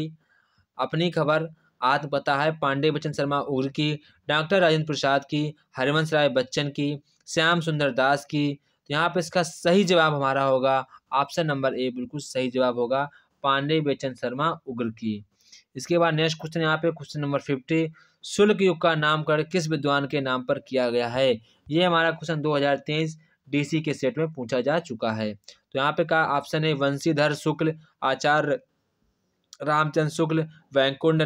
अपनी खबर आत्मकथा है पांडे बच्चन शर्मा उग्र की डॉक्टर राजेंद्र प्रसाद की हरिवंश राय बच्चन की श्याम सुंदर दास की तो यहाँ पर इसका सही जवाब हमारा होगा ऑप्शन नंबर ए बिल्कुल सही जवाब होगा पांडे बेचन शर्मा उग्र की इसके बाद नेक्स्ट क्वेश्चन यहाँ पे क्वेश्चन नंबर फिफ्टी शुल्क युग का नामकरण किस विद्वान के नाम पर किया गया है ये हमारा क्वेश्चन दो हज़ार तेईस डीसी के सेट में पूछा जा चुका है तो यहाँ पे का ऑप्शन है वंशीधर शुक्ल आचार्य रामचंद्र शुक्ल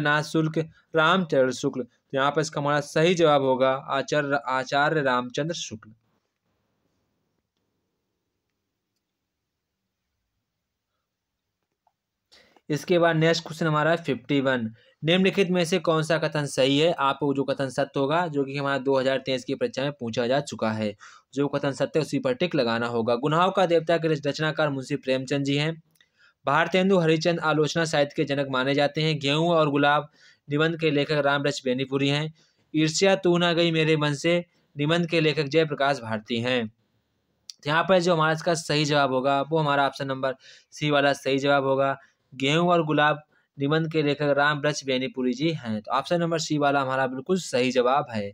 नाथ शुक्ल रामचरण शुक्ल तो यहाँ पर इसका हमारा सही जवाब होगा आचार्य आचार्य रामचंद्र शुक्ल इसके बाद नेक्स्ट क्वेश्चन हमारा फिफ्टी वन निम्नलिखित में से कौन सा कथन सही है आपको जो कथन सत्य होगा जो कि हमारा 2023 की परीक्षा में पूछा जा चुका है जो कथन सत्य उसी पर टिक लगाना होगा गुनाव का देवता के रचनाकार मुंशी प्रेमचंद जी हैं भारतेंदु हरिचंद आलोचना साहित्य के जनक माने जाते हैं गेहूं और गुलाब निबंध के लेखक रामरच बेनीपुरी हैं ईर्ष्या तू ना गई मेरे मन से निबंध के लेखक जयप्रकाश भारती हैं यहाँ पर जो हमारा इसका सही जवाब होगा वो हमारा ऑप्शन नंबर सी वाला सही जवाब होगा गेहूं और गुलाब निबंध के लेखक राम ब्रज बेनीपुरी जी हैं तो ऑप्शन नंबर सी वाला हमारा बिल्कुल सही जवाब है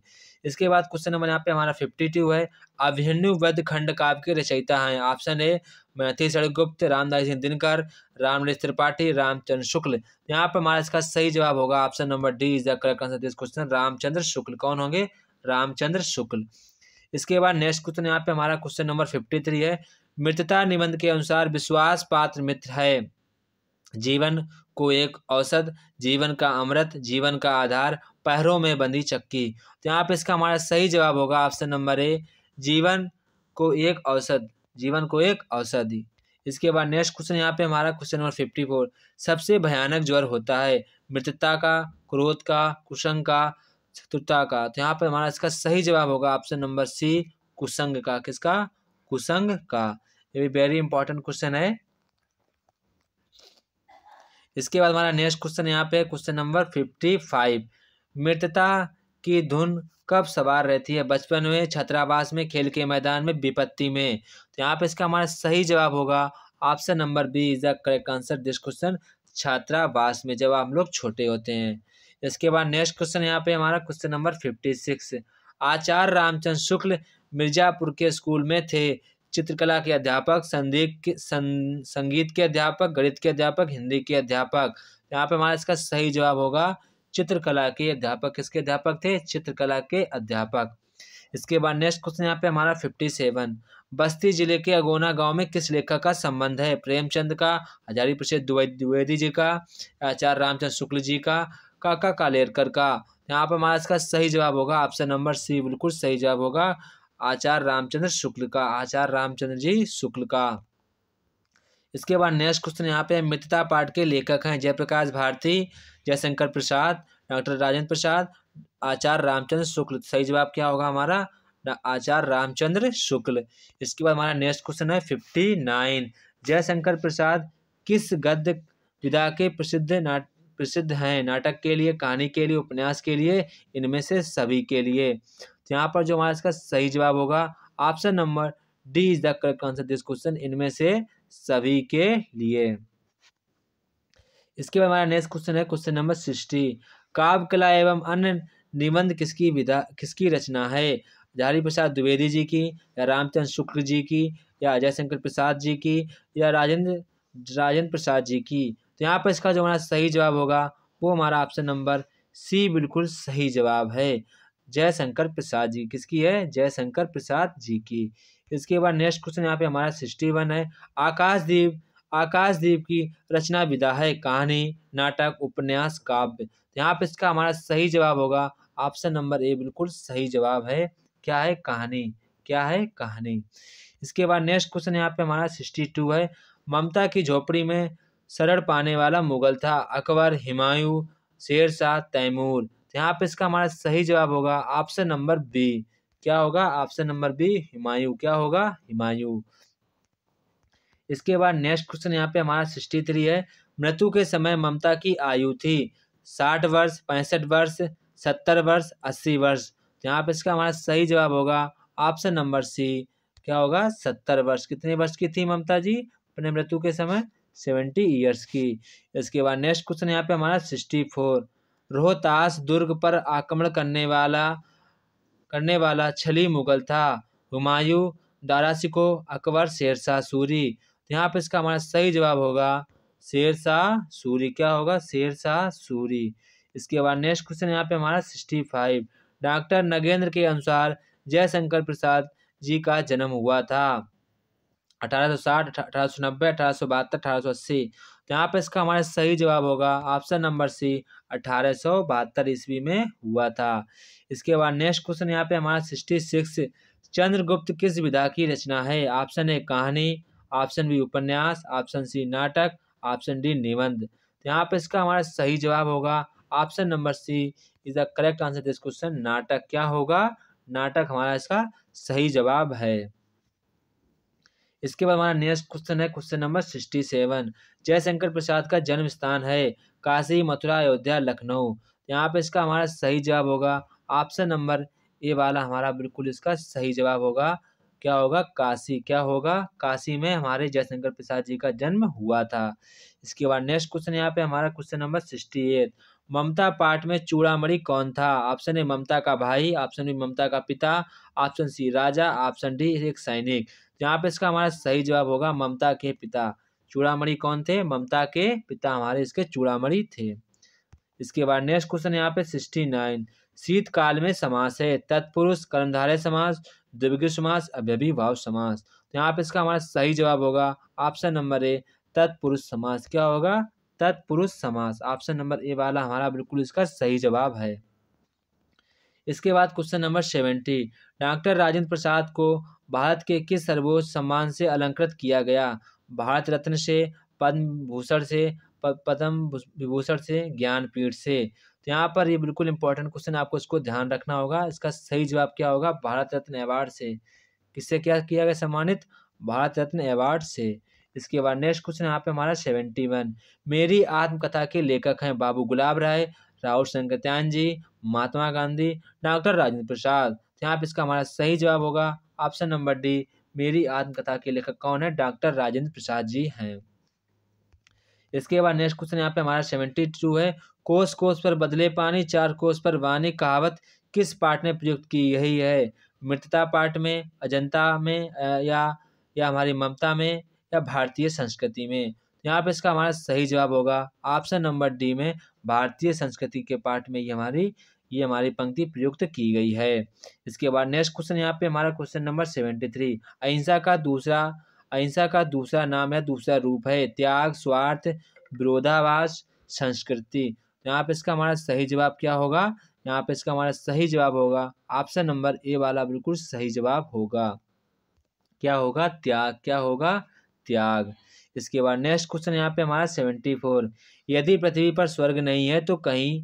इसके बाद क्वेश्चन नंबर यहाँ पे हमारा फिफ्टी टू है अभिन्नु वध खंड काव्य के रचयिता हैं ऑप्शन ए मैथी सड़गुप्त रामदास सिंह दिनकर रामलेश त्रिपाठी रामचंद्र शुक्ल यहाँ पर हमारा इसका सही जवाब होगा option number D is the correct answer this question Ramchandra Shukla कौन होंगे रामचंद्र शुक्ल इसके बाद नेक्स्ट क्वेश्चन यहाँ पे हमारा क्वेश्चन नंबर फिफ्टी थ्री है मित्रता निबंध के अनुसार विश्वास पात्र मित्र है जीवन को एक औसत जीवन का अमृत जीवन का आधार पहरों में बंधी चक्की तो यहाँ पे इसका हमारा सही जवाब होगा ऑप्शन नंबर ए जीवन को एक औसत जीवन को एक औषधि इसके बाद नेक्स्ट क्वेश्चन यहाँ पे हमारा क्वेश्चन नंबर फिफ्टी फोर सबसे भयानक ज्वर होता है मृतता का क्रोध का कुसंग का चतुर्ता का तो यहाँ पे हमारा इसका सही जवाब होगा ऑप्शन नंबर सी कुसंग का किसका कुसंग का ये भी वेरी इंपॉर्टेंट क्वेश्चन है इसके बाद हमारा नेक्स्ट क्वेश्चन यहाँ पे क्वेश्चन नंबर फिफ्टी फाइव मृतता की धुन कब सवार रहती है बचपन में छात्रावास में खेल के मैदान में विपत्ति में तो यहाँ पे इसका हमारा सही जवाब होगा option number B is the correct answer this question छात्रावास में जब हम लोग छोटे होते हैं इसके बाद नेक्स्ट क्वेश्चन यहाँ पे हमारा question number fifty six Acharya Ramchandra Shukla Mirzapur के स्कूल में थे चित्रकला के अध्यापक संदीप के सं, संगीत के अध्यापक गणित के अध्यापक हिंदी के अध्यापक यहाँ पे हमारा इसका सही जवाब होगा चित्रकला के अध्यापक किसके अध्यापक थे चित्रकला के अध्यापक इसके बाद नेक्स्ट क्वेश्चन यहाँ पे हमारा फिफ्टी सेवन बस्ती जिले के अगोना गांव में किस लेखक का संबंध है प्रेमचंद का हजारी प्रसिद्ध द्विवेदी जी का आचार्य रामचंद्र शुक्ल जी का काका कालेरकर का यहाँ पर हमारा इसका सही जवाब होगा ऑप्शन नंबर सी बिल्कुल सही जवाब होगा आचार्य रामचंद्र शुक्ल का आचार्य रामचंद्र जी शुक्ल का इसके बाद नेक्स्ट क्वेश्चन यहाँ पे मित्रता पाठ के लेखक हैं जयप्रकाश भारती जयशंकर प्रसाद डॉक्टर राजेंद्र प्रसाद आचार्य रामचंद्र शुक्ल सही जवाब क्या होगा हमारा आचार्य रामचंद्र शुक्ल इसके बाद हमारा नेक्स्ट क्वेश्चन है फिफ्टी नाइन जयशंकर प्रसाद किस गद्य विधा के प्रसिद्ध नाट प्रसिद्ध हैं नाटक के लिए कहानी के लिए उपन्यास के लिए इनमें से सभी के लिए तो यहाँ पर जो हमारा इसका सही जवाब होगा option number D is the correct answer this question इनमें से सभी के लिए इसके बाद हमारा नेक्स्ट क्वेश्चन है क्वेश्चन नंबर सिक्सटी काव्य कला एवं अन्य निबंध किसकी विधा किसकी रचना है हरी प्रसाद द्विवेदी जी की या रामचंद्र शुक्ल जी की या अजय शंकर प्रसाद जी की या राजेंद्र राजेंद्र प्रसाद जी की तो यहाँ पर इसका जो हमारा सही जवाब होगा वो हमारा ऑप्शन नंबर सी बिल्कुल सही जवाब है जयशंकर प्रसाद जी किसकी है जयशंकर प्रसाद जी की इसके बाद नेक्स्ट क्वेश्चन यहाँ पे हमारा सिक्सटी वन है आकाशदीप आकाशदीप की रचना विधा है कहानी नाटक उपन्यास काव्य तो यहाँ पे इसका हमारा सही जवाब होगा ऑप्शन नंबर ए बिल्कुल सही जवाब है क्या है कहानी क्या है कहानी इसके बाद नेक्स्ट क्वेश्चन यहाँ पे हमारा सिक्सटी टू है ममता की झोपड़ी में शरण पाने वाला मुगल था अकबर हिमायूं शेरशाह तैमूर तो यहाँ पे इसका हमारा सही जवाब होगा ऑप्शन नंबर बी क्या होगा ऑप्शन नंबर बी हिमायू क्या होगा हिमायू इसके बाद नेक्स्ट क्वेश्चन यहाँ पे हमारा सिक्सटी थ्री है मृत्यु के समय ममता की आयु थी साठ वर्ष पैंसठ वर्ष सत्तर वर्ष अस्सी वर्ष तो यहाँ पे इसका हमारा सही जवाब होगा ऑप्शन नंबर सी क्या होगा सत्तर वर्ष कितने वर्ष की थी ममता जी अपने मृत्यु के समय सेवेंटी ईयर्स की इसके बाद नेक्स्ट क्वेश्चन यहाँ पे हमारा सिक्सटी फोर रोहतास दुर्ग पर आक्रमण करने वाला करने वाला छली मुगल था हुमायूं दारासिको अकबर शेरशाह सूरी तो यहाँ पर इसका हमारा सही जवाब होगा शेरशाह सूरी क्या होगा शेरशाह सूरी इसके बाद नेक्स्ट क्वेश्चन यहाँ पे हमारा सिक्सटी फाइव डॉक्टर नगेंद्र के अनुसार जयशंकर प्रसाद जी का जन्म हुआ था अठारह सौ साठ अठारह सौ नब्बे अठारह सौ बहत्तर अठारह सौ अस्सी यहाँ पे इसका हमारा सही जवाब होगा ऑप्शन नंबर सी अठारह सौ बहत्तर ईस्वी में हुआ था इसके बाद नेक्स्ट क्वेश्चन यहाँ पे हमारा सिक्सटी सिक्स चंद्रगुप्त किस विधा की रचना है ऑप्शन ए कहानी ऑप्शन बी उपन्यास ऑप्शन सी नाटक ऑप्शन डी निबंध तो यहाँ पे इसका हमारा सही जवाब होगा option number C is the correct answer this question नाटक क्या होगा नाटक हमारा इसका सही जवाब है इसके बाद हमारा नेक्स्ट क्वेश्चन है question number sixty seven Jaishankar Prasad का जन्म स्थान है काशी मथुरा अयोध्या लखनऊ यहाँ पे इसका हमारा सही जवाब होगा ऑप्शन नंबर ए वाला हमारा बिल्कुल इसका सही जवाब होगा क्या होगा काशी क्या होगा काशी में हमारे जयशंकर प्रसाद जी का जन्म हुआ था इसके बाद नेक्स्ट क्वेश्चन यहाँ पे हमारा question number sixty eight Mamta पाठ में चूड़ामी कौन था ऑप्शन ए ममता का भाई ऑप्शन बी ममता का पिता ऑप्शन सी राजा ऑप्शन डी एक सैनिक यहाँ पे इसका हमारा सही जवाब होगा ममता के पिता चूड़ामणि कौन थे ममता के पिता हमारे इसके चूड़ामणि थे इसके बाद नेक्स्ट क्वेश्चन यहाँ पे सिक्सटी नाइन शीतकाल में समास है तत्पुरुष कर्मधारय समास दिव्य समास अभ्यभी भाव समास तो यहाँ पे इसका हमारा सही जवाब होगा ऑप्शन नंबर ए तत्पुरुष समास क्या होगा तत्पुरुष समास ऑप्शन नंबर ए वाला हमारा बिल्कुल इसका सही जवाब है इसके बाद question number seventy doctor Rajendra Prasad को भारत के किस सर्वोच्च सम्मान से अलंकृत किया गया भारत रत्न से पद्म भूषण से पद्म विभूषण से ज्ञानपीठ से तो यहाँ पर ये बिल्कुल इंपॉर्टेंट क्वेश्चन आपको इसको ध्यान रखना होगा इसका सही जवाब क्या होगा भारत रत्न अवार्ड से किससे क्या किया गया सम्मानित भारत रत्न अवार्ड से इसके बाद नेक्स्ट क्वेश्चन यहाँ पे हमारा सेवेंटी वन मेरी आत्मकथा के लेखक हैं बाबू गुलाब राय राहुल शंकर जी महात्मा गांधी डॉक्टर राजेंद्र प्रसाद तो यहाँ पे इसका हमारा सही जवाब होगा ऑप्शन नंबर डी मेरी आत्मकथा के लेखक कौन है डॉक्टर राजेंद्र प्रसाद जी हैं इसके बाद नेक्स्ट क्वेश्चन यहाँ पे हमारा सेवेंटी टू है कोस कोस पर बदले पानी चार कोस पर वानी कहावत किस पाठ ने प्रयुक्त की यही है मृतता पाठ में अजंता में या या हमारी ममता में या भारतीय संस्कृति में तो यहाँ पे इसका हमारा सही जवाब होगा ऑप्शन नंबर डी में भारतीय संस्कृति के पाठ में ये हमारी ये हमारी पंक्ति प्रयुक्त की गई है इसके बाद नेक्स्ट क्वेश्चन यहाँ पे हमारा क्वेश्चन नंबर सेवेंटी थ्री अहिंसा का दूसरा अहिंसा का दूसरा नाम है दूसरा रूप है त्याग स्वार्थ विरोधावास संस्कृति तो यहाँ पे इसका हमारा सही जवाब क्या होगा यहाँ पे इसका हमारा सही जवाब होगा ऑप्शन नंबर ए वाला बिल्कुल सही जवाब होगा क्या होगा त्याग क्या होगा त्याग इसके बाद नेक्स्ट क्वेश्चन यहाँ पे हमारा सेवेंटी फोर यदि पृथ्वी पर स्वर्ग नहीं है तो कहीं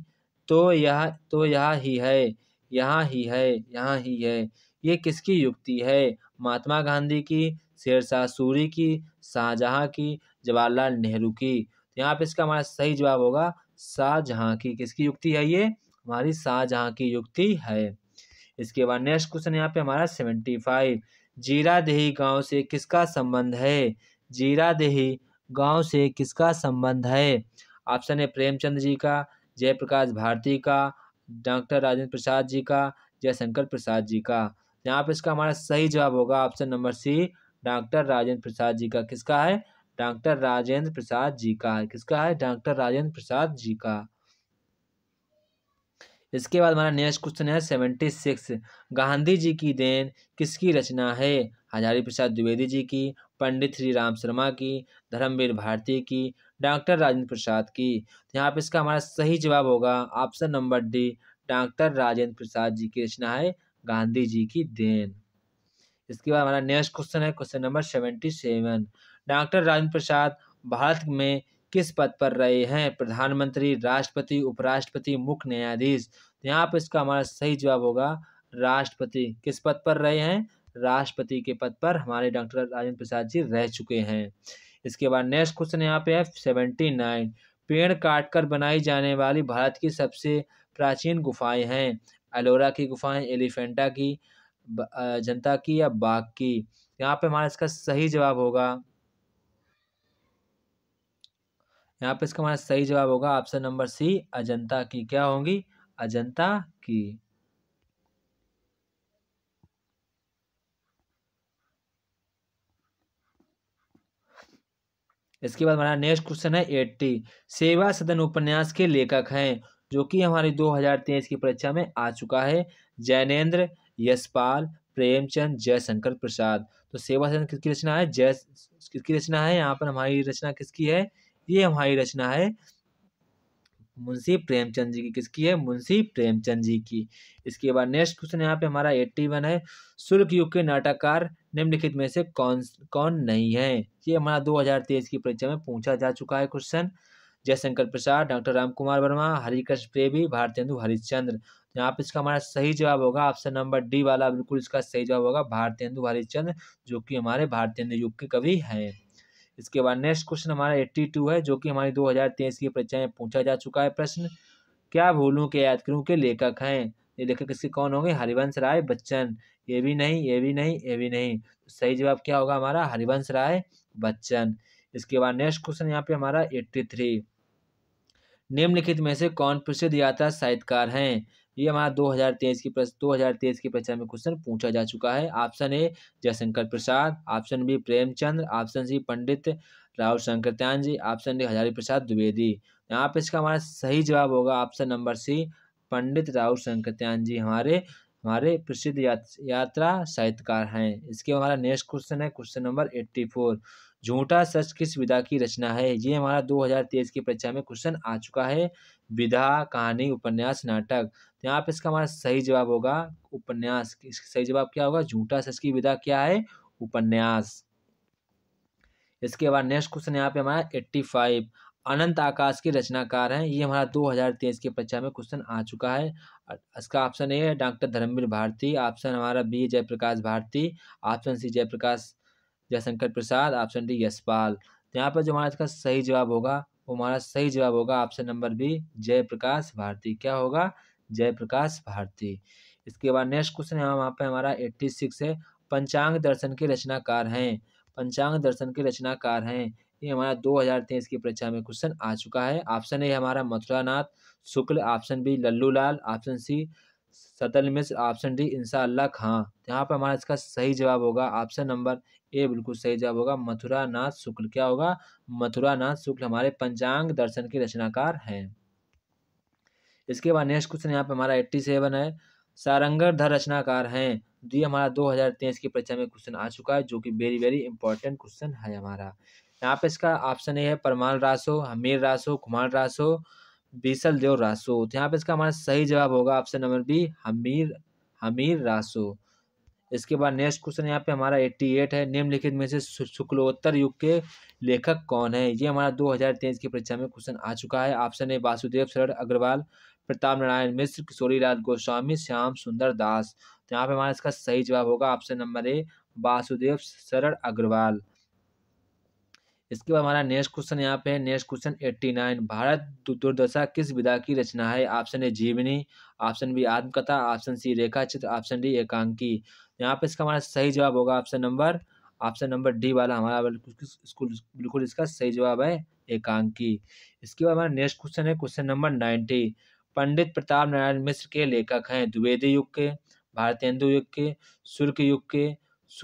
तो यह तो यह ही है यहाँ ही है यहाँ ही है ये किसकी युक्ति है महात्मा गांधी की शेरशाह सूरी की शाहजहाँ की जवाहरलाल नेहरू की तो यहाँ पे इसका हमारा सही जवाब होगा शाहजहाँ की किसकी युक्ति है ये हमारी शाहजहाँ की युक्ति है इसके बाद नेक्स्ट क्वेश्चन यहाँ पे हमारा सेवेंटी फाइव जीरा देही गाँव से किसका संबंध है जीरा देही गाँव से किसका संबंध है ऑप्शन है प्रेमचंद जी का जयप्रकाश भारती का डॉक्टर राजेंद्र प्रसाद जी का जयशंकर प्रसाद जी का तो यहाँ पे इसका हमारा सही जवाब होगा option number C doctor Rajendra Prasad ji का किसका है डॉक्टर राजेंद्र प्रसाद जी का है किसका है डॉक्टर राजेंद्र प्रसाद जी का इसके बाद हमारा नेक्स्ट क्वेश्चन है सेवेंटी सिक्स गांधी जी की देन किसकी रचना है हजारी प्रसाद द्विवेदी जी की पंडित श्री राम शर्मा की धर्मवीर भारती की डॉक्टर राजेंद्र प्रसाद की तो यहाँ पे इसका हमारा सही जवाब होगा option number D doctor Rajendra Prasad ji की रचना है गांधी जी की देन इसके बाद हमारा नेक्स्ट क्वेश्चन है question number seventy seven doctor Rajendra Prasad Bharat में किस पद पर रहे हैं प्रधानमंत्री राष्ट्रपति उपराष्ट्रपति मुख्य न्यायाधीश तो यहाँ पर इसका हमारा सही जवाब होगा राष्ट्रपति किस पद पर रहे हैं राष्ट्रपति के पद पर हमारे डॉक्टर राजेंद्र प्रसाद जी रह चुके हैं इसके बाद नेक्स्ट क्वेश्चन यहाँ पे है सेवेंटी नाइन पेड़ काट कर बनाई जाने वाली भारत की सबसे प्राचीन गुफाएं हैं एलोरा की गुफाएं एलिफेंटा की जनता की या बाघ की यहाँ पे हमारा इसका सही जवाब होगा यहाँ पे इसका हमारा सही जवाब होगा ऑप्शन नंबर सी अजंता की क्या होंगी अजंता की इसके बाद हमारा नेक्स्ट क्वेश्चन है एट्टी सेवा सदन उपन्यास के लेखक हैं जो कि हमारी 2023 की परीक्षा में आ चुका है जैनेन्द्र यशपाल प्रेमचंद जयशंकर प्रसाद तो सेवा सदन किसकी रचना है जय किसकी रचना है यहाँ पर हमारी रचना किसकी है ये हमारी रचना है मुंशी प्रेमचंद जी की किसकी है मुंशी प्रेमचंद जी की इसके बाद नेक्स्ट क्वेश्चन यहाँ पे हमारा एट्टी वन है शुल्क युग के नाटककार निम्नलिखित में से कौन कौन नहीं है ये हमारा 2023 की परीक्षा में पूछा जा चुका है क्वेश्चन जयशंकर प्रसाद डॉक्टर राम कुमार वर्मा हरिकृष्ण प्रेमी भारतेंदु हरिश्चंद्र तो यहाँ पे इसका हमारा सही जवाब होगा ऑप्शन नंबर डी वाला बिल्कुल इसका सही जवाब होगा भारतेंदु हरिश्चंद्र जो कि हमारे भारतेंदु युग के कवि हैं इसके बाद नेक्स्ट क्वेश्चन हमारा टू है जो कि हमारी तेईस की परीक्षा में पूछा जा चुका है प्रश्न क्या भूलूँ के याद करूँ के लेखक हैं ये लेखक इसके कौन होंगे हरिवंश राय बच्चन ये भी नहीं ये भी नहीं ये भी नहीं तो सही जवाब क्या होगा हमारा हरिवंश राय बच्चन इसके बाद नेक्स्ट क्वेश्चन यहाँ पे हमारा एट्टी थ्री निम्नलिखित में से कौन प्रसिद्ध यात्रा साहित्यकार हैं ये हमारा 2023 की दो हज़ार तेईस की परीक्षा में क्वेश्चन पूछा जा चुका है option A Jaishankar Prasad option B Premchand option C Pandit Rao Shankar त्यान जी ऑप्शन डी हजारी प्रसाद द्विवेदी यहाँ पे इसका हमारा सही जवाब होगा option number C Pandit Rao Shankar त्यान जी हमारे हमारे प्रसिद्ध यात्रा साहित्यकार हैं इसके हमारा नेक्स्ट क्वेश्चन है क्वेश्चन नंबर एट्टी फोर झूठा सच किस विधा की रचना है ये हमारा 2023 की परीक्षा में क्वेश्चन आ चुका है विधा कहानी उपन्यास नाटक तो यहाँ पे इसका हमारा सही जवाब होगा उपन्यास इसका सही जवाब क्या होगा झूठा सच की विधा क्या है उपन्यास इसके बाद नेक्स्ट क्वेश्चन यहाँ पे हमारा एट्टी फाइव अनंत आकाश के रचनाकार हैं ये हमारा 2023 के परीक्षा में क्वेश्चन आ चुका है इसका ऑप्शन ए है डॉक्टर धर्मवीर भारती ऑप्शन हमारा B Jaiprakash Bharati option C Jaiprakash Jaishankar Prasad option D Yashpal तो यहाँ पर जो हमारा इसका सही जवाब होगा वो हमारा सही जवाब होगा option number B Jaiprakash Bharati क्या होगा जयप्रकाश भारती इसके बाद नेक्स्ट क्वेश्चन है वहाँ पर हमारा एट्टी सिक्स है पंचांग दर्शन के रचनाकार हैं पंचांग दर्शन के रचनाकार हैं ये हमारा 2023 की परीक्षा में क्वेश्चन आ चुका है ऑप्शन ए हमारा Mathuranath Shukla option B Lallu Lal option C Sadal Mishra option D Insha Allah Khan यहाँ पर हमारा इसका सही जवाब होगा ऑप्शन नंबर ए बिल्कुल सही जवाब होगा मथुरा नाथ शुक्ल क्या होगा मथुरा नाथ शुक्ल हमारे पंचांग दर्शन के रचनाकार हैं इसके बाद नेक्स्ट क्वेश्चन यहाँ पे हमारा एट्टी सेवन है सारंगर धर रचनाकार हैं ये हमारा दो हज़ार तेईस की परीक्षा में क्वेश्चन आ चुका है जो कि वेरी वेरी इंपॉर्टेंट क्वेश्चन है हमारा यहाँ पे इसका ऑप्शन ए है परमाल रासो हमीर रासो कुमार रासो बीसल देव रासो तो यहाँ पे इसका हमारा सही जवाब होगा option number B Hammir Hammir Raso इसके बाद नेक्स्ट क्वेश्चन यहाँ पे हमारा एट्टी एट है निम्नलिखित में से शुक्लोत्तर युग के लेखक कौन है ये हमारा दो हज़ार तेईस की परीक्षा में क्वेश्चन आ चुका है ऑप्शन ए वासुदेव शरण अग्रवाल प्रताप नारायण मिश्र किशोरी लाल गोस्वामी श्याम सुंदर दास तो यहाँ पे हमारा इसका सही जवाब होगा ऑप्शन नंबर ए वासुदेव शरण अग्रवाल इसके बाद हमारा नेक्स्ट क्वेश्चन यहाँ पे है next question eighty nine Bharat Durdasha किस विधा की रचना है ऑप्शन ए जीवनी ऑप्शन बी आत्मकथा ऑप्शन सी रेखा चित्र ऑप्शन डी एकांकी यहाँ पे इसका हमारा सही जवाब होगा option number option number D वाला हमारा बिल्कुल इसका सही जवाब है एकांकी इसके बाद हमारा नेक्स्ट क्वेश्चन है question number ninety Pandit Pratap Narayan Mishra के लेखक हैं द्विवेदी युग के भारतेंदु युग के शुल्क युग के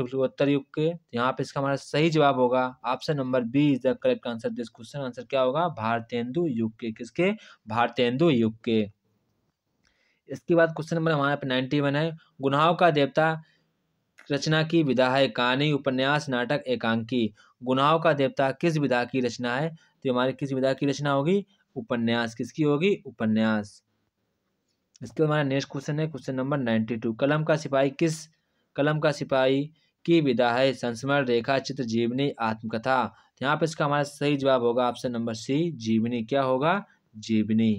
उत्तर युग के तो यहाँ पे इसका हमारा सही जवाब होगा option number B is the correct answer this तो क्वेश्चन आंसर क्या होगा भारतेंदु युग के किसके भारतेंदु युग के इसके बाद क्वेश्चन नंबर हमारे पे नाइन्टी वन है गुनाहों का देवता रचना की विधा है कहानी उपन्यास नाटक एकांकी गुनाहों का देवता किस विधा की रचना है तो हमारी किस विधा की रचना होगी उपन्यास किसकी होगी उपन्यास इसके बाद हमारा नेक्स्ट क्वेश्चन है क्वेश्चन नंबर नाइन्टी टू कलम का सिपाही किस कलम का सिपाही की विदा है संस्मरण रेखा चित्र जीवनी आत्मकथा यहाँ पे इसका हमारा सही जवाब होगा ऑप्शन नंबर सी जीवनी क्या होगा जीवनी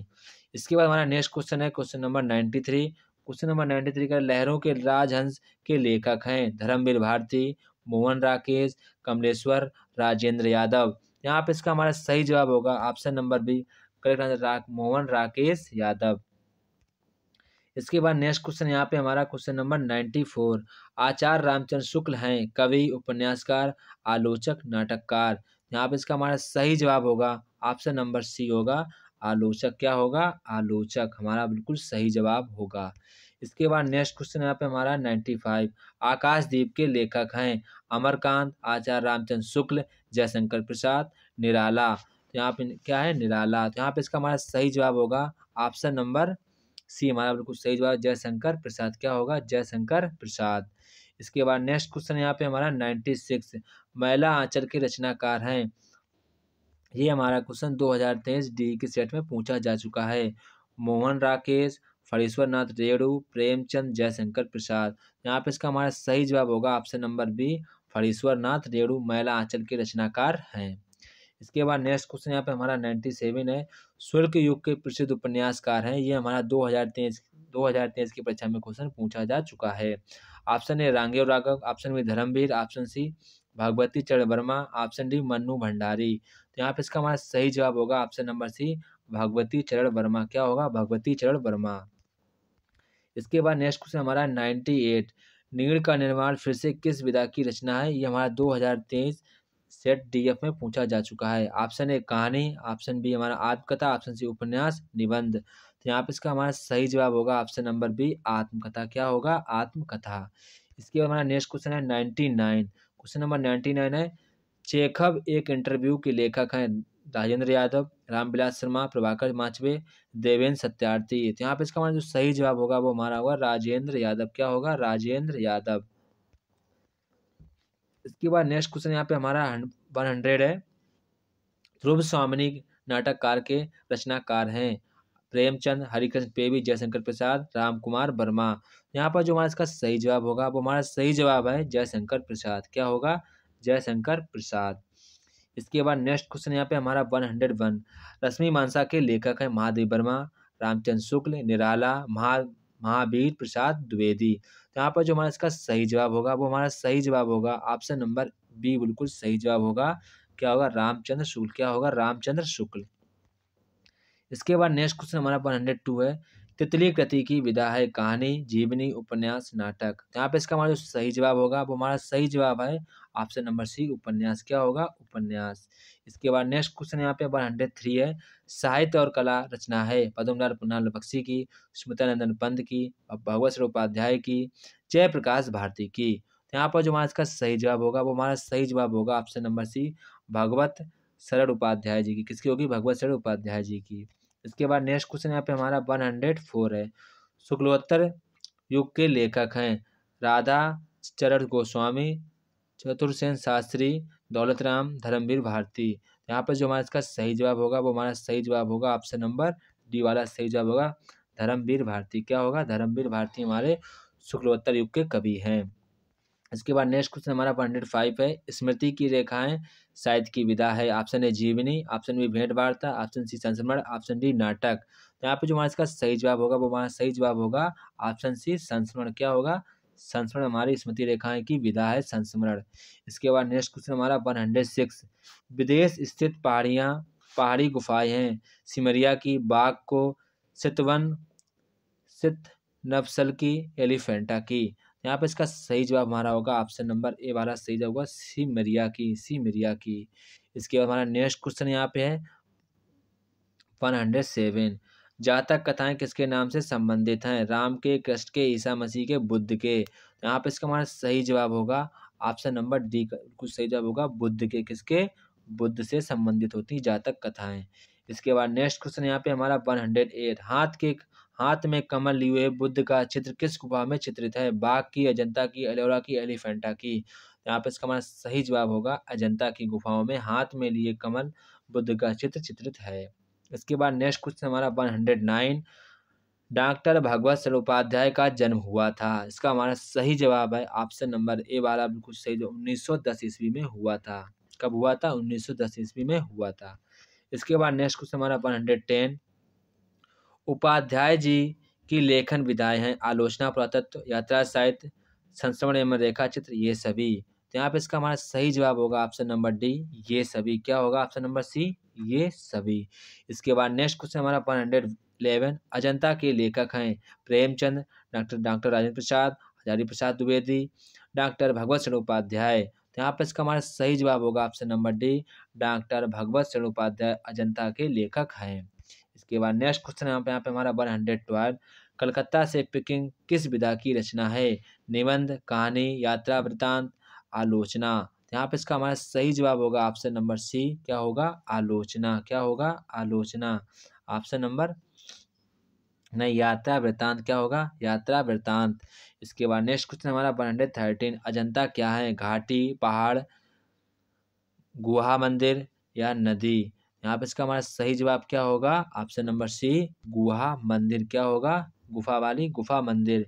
इसके बाद हमारा नेक्स्ट क्वेश्चन है question number ninety three question number ninety three का लहरों के राजहंस के लेखक हैं धर्मवीर भारती मोहन राकेश कमलेश्वर राजेंद्र यादव यहाँ पे इसका हमारा सही जवाब होगा option number B correct answer रा, मोहन राकेश यादव इसके बाद नेक्स्ट क्वेश्चन यहाँ पे हमारा question number ninety four Acharya Ramchandra Shukla हैं कवि उपन्यासकार आलोचक नाटककार यहाँ पे इसका हमारा सही जवाब होगा ऑप्शन नंबर सी होगा आलोचक क्या होगा आलोचक हमारा बिल्कुल सही जवाब होगा इसके बाद नेक्स्ट क्वेश्चन यहाँ पे हमारा नाइन्टी फाइव आकाशदीप के लेखक हैं अमरकांत आचार्य रामचंद्र शुक्ल जयशंकर प्रसाद निराला तो यहाँ पे क्या है निराला तो यहाँ पे इसका हमारा सही जवाब होगा ऑप्शन नंबर सी हमारा बिल्कुल सही जवाब जयशंकर प्रसाद क्या होगा जयशंकर प्रसाद इसके बाद नेक्स्ट क्वेश्चन यहाँ पे हमारा नाइन्टी सिक्स महिला आंचल के रचनाकार हैं ये हमारा क्वेश्चन दो हज़ार तेईस डी के सेट में पूछा जा चुका है मोहन राकेश फरेश्वर नाथ रेणु प्रेमचंद जयशंकर प्रसाद यहाँ पे इसका हमारा सही जवाब होगा option number B Phanishwar Nath Renu महिला आंचल के रचनाकार हैं इसके बाद नेक्स्ट क्वेश्चन यहाँ पे हमारा नाइन्टी सेवन है स्वर्ग युग के प्रसिद्ध उपन्यासकार हैं ये हमारा दो हजार तेईस दो हजार तेईस की परीक्षा में क्वेश्चन पूछा जा चुका है option A Rangeya Raghav option B Dharmveer option C Bhagwati Charan Verma option D Mannu Bhandari तो यहाँ पे इसका हमारा सही जवाब होगा ऑप्शन नंबर सी भगवती चरण वर्मा क्या होगा भगवती चरण वर्मा इसके बाद नेक्स्ट क्वेश्चन हमारा नाइन्टी एट नीड़ का निर्माण फिर से किस विधा की रचना है ये हमारा दो हजार तेईस सेट डीएफ में पूछा जा चुका है ऑप्शन ए कहानी ऑप्शन बी हमारा आत्मकथा ऑप्शन सी उपन्यास निबंध तो यहाँ पे इसका हमारा सही जवाब होगा ऑप्शन नंबर बी आत्मकथा क्या होगा आत्मकथा इसके बाद हमारा नेक्स्ट क्वेश्चन है ninety nine question number ninety nine है चेखब एक इंटरव्यू के लेखक हैं राजेंद्र यादव रामविलास शर्मा प्रभाकर माचवे देवेंद्र सत्यार्थी तो यहाँ पे इसका हमारा जो सही जवाब होगा वो हमारा होगा राजेंद्र यादव क्या होगा राजेंद्र यादव इसके बाद नेक्स्ट क्वेश्चन यहाँ पे हमारा वन हंड्रेड है ध्रुव स्वामी नाटककार के रचनाकार हैं प्रेमचंद हरिकृष्ण पेवी जयशंकर प्रसाद राम कुमार वर्मा यहाँ पर जो हमारा इसका सही जवाब होगा वो हमारा सही जवाब है जयशंकर प्रसाद क्या होगा जयशंकर प्रसाद इसके बाद नेक्स्ट क्वेश्चन यहाँ पे हमारा वन हंड्रेड वन रश्मि मानसा के लेखक हैं महादेव वर्मा रामचंद्र शुक्ल निराला महा महावीर प्रसाद द्विवेदी तो यहाँ पर जो हमारा इसका सही जवाब होगा वो हमारा सही जवाब होगा ऑप्शन नंबर बी बिल्कुल सही जवाब होगा क्या होगा रामचंद्र शुक्ल क्या होगा रामचंद्र शुक्ल इसके बाद नेक्स्ट क्वेश्चन हमारा वन हंड्रेड टू है तितली कृति की विदा है कहानी जीवनी उपन्यास नाटक यहाँ पे इसका हमारा जो सही जवाब होगा वो हमारा सही जवाब है ऑप्शन नंबर सी उपन्यास क्या होगा उपन्यास इसके बाद नेक्स्ट क्वेश्चन यहाँ पे वन हंड्रेड थ्री है साहित्य और कला रचना है पद्मलाल पुनाल बख्शी की सुमिता नंदन पंत की भगवत उपाध्याय की जयप्रकाश भारती की तो यहाँ पर जो हमारा इसका सही जवाब होगा वो हमारा सही जवाब होगा ऑप्शन नंबर सी भगवत शरण उपाध्याय जी की किसकी होगी भगवत शरण उपाध्याय जी की इसके बाद नेक्स्ट क्वेश्चन यहाँ पे हमारा वन हंड्रेड फोर है शुक्लोत्तर युग के लेखक हैं राधा चरण गोस्वामी चतुर्सेन शास्त्री दौलतराम धर्मवीर भारती तो यहाँ पर जो हमारा इसका सही जवाब होगा वो हमारा सही जवाब होगा ऑप्शन नंबर डी वाला सही जवाब होगा धर्मवीर भारती क्या होगा धर्मवीर भारती हमारे शुक्लोत्तर युग के कवि हैं इसके बाद नेक्स्ट क्वेश्चन हमारा हंड्रेड फाइव है स्मृति की रेखाएं साहित्य की विदा है ऑप्शन ए जीवनी ऑप्शन बी भेंट वार्ता ऑप्शन सी संस्मरण ऑप्शन डी नाटक यहाँ पे जो हमारा इसका सही जवाब होगा वो हमारा सही जवाब होगा ऑप्शन सी संस्मरण क्या होगा संस्मरण हमारी स्मृति रेखा की विधा है संस्मरण इसके बाद नेक्स्ट क्वेश्चन हमारा वन हंड्रेड सिक्स विदेश स्थित पहाड़ियाँ पहाड़ी गुफाएं हैं सिमरिया की बाघ को सितवन सित नफसल की एलिफेंटा की यहाँ पर इसका सही जवाब हमारा होगा ऑप्शन नंबर ए वाला सही जवाब होगा सिमरिया की सिमरिया की इसके बाद हमारा नेक्स्ट क्वेश्चन यहाँ पे है वन हंड्रेड सेवन जातक कथाएं किसके नाम से संबंधित हैं राम के कृष्ण के ईसा मसीह के बुद्ध के यहाँ पे इसका हमारा सही जवाब होगा ऑप्शन नंबर डी कुछ सही जवाब होगा बुद्ध के किसके बुद्ध से संबंधित होती जातक कथाएं इसके बाद नेक्स्ट क्वेश्चन यहाँ पे हमारा वन हंड्रेड एट हाथ के हाथ में कमल लिए हुए बुद्ध का चित्र किस गुफा में चित्रित है बाघ की अजंता की अलोरा की एलिफेंटा की यहाँ पे इसका हमारा सही जवाब होगा अजंता की गुफाओं में हाथ में लिए कमल बुद्ध का चित्र चित्रित है इसके बाद नेक्स्ट क्वेश्चन हमारा one hundred nine doctor Bhagwat सर उपाध्याय का जन्म हुआ था इसका हमारा सही जवाब है ऑप्शन नंबर ए वाला बिल्कुल सही जो दस ईस्वी में हुआ था कब हुआ था उन्नीस सौ दस ईस्वी में हुआ था इसके बाद नेक्स्ट क्वेश्चन हमारा one hundred ten Upadhyay ji की लेखन विधाएँ हैं आलोचना पुरातत्व यात्रा साहित्य संस्मरण एवं रेखा चित्र ये सभी तो यहाँ पे इसका हमारा सही जवाब होगा ऑप्शन नंबर डी ये सभी क्या होगा ऑप्शन नंबर सी ये सभी इसके बाद नेक्स्ट क्वेश्चन हमारा वन हंड्रेड इलेवन अजंता के लेखक हैं Premchand doctor doctor Rajendra Prasad Hazari Prasad Dwivedi doctor Bhagwat Singh Upadhyay तो यहाँ पर इसका हमारा सही जवाब होगा option number D doctor Bhagwat Singh Upadhyay Ajanta के लेखक हैं इसके बाद नेक्स्ट क्वेश्चन यहाँ पे यहाँ पे हमारा वन हंड्रेड ट्वेल्व कलकत्ता से पिकिंग किस विधा की रचना है निबंध कहानी यात्रा वृतांत आलोचना यहाँ पे इसका हमारा सही जवाब होगा ऑप्शन नंबर सी क्या होगा आलोचना क्या होगा आलोचना ऑप्शन नंबर नहीं यात्रा वृत्तांत क्या होगा यात्रा वृत्तांत इसके बाद नेक्स्ट क्वेश्चन हमारा वन हंड्रेड थर्टीन अजंता क्या है घाटी पहाड़ गुहा मंदिर या नदी यहाँ पे इसका हमारा सही जवाब क्या होगा ऑप्शन नंबर सी गुहा मंदिर क्या होगा गुफा वाली गुफा मंदिर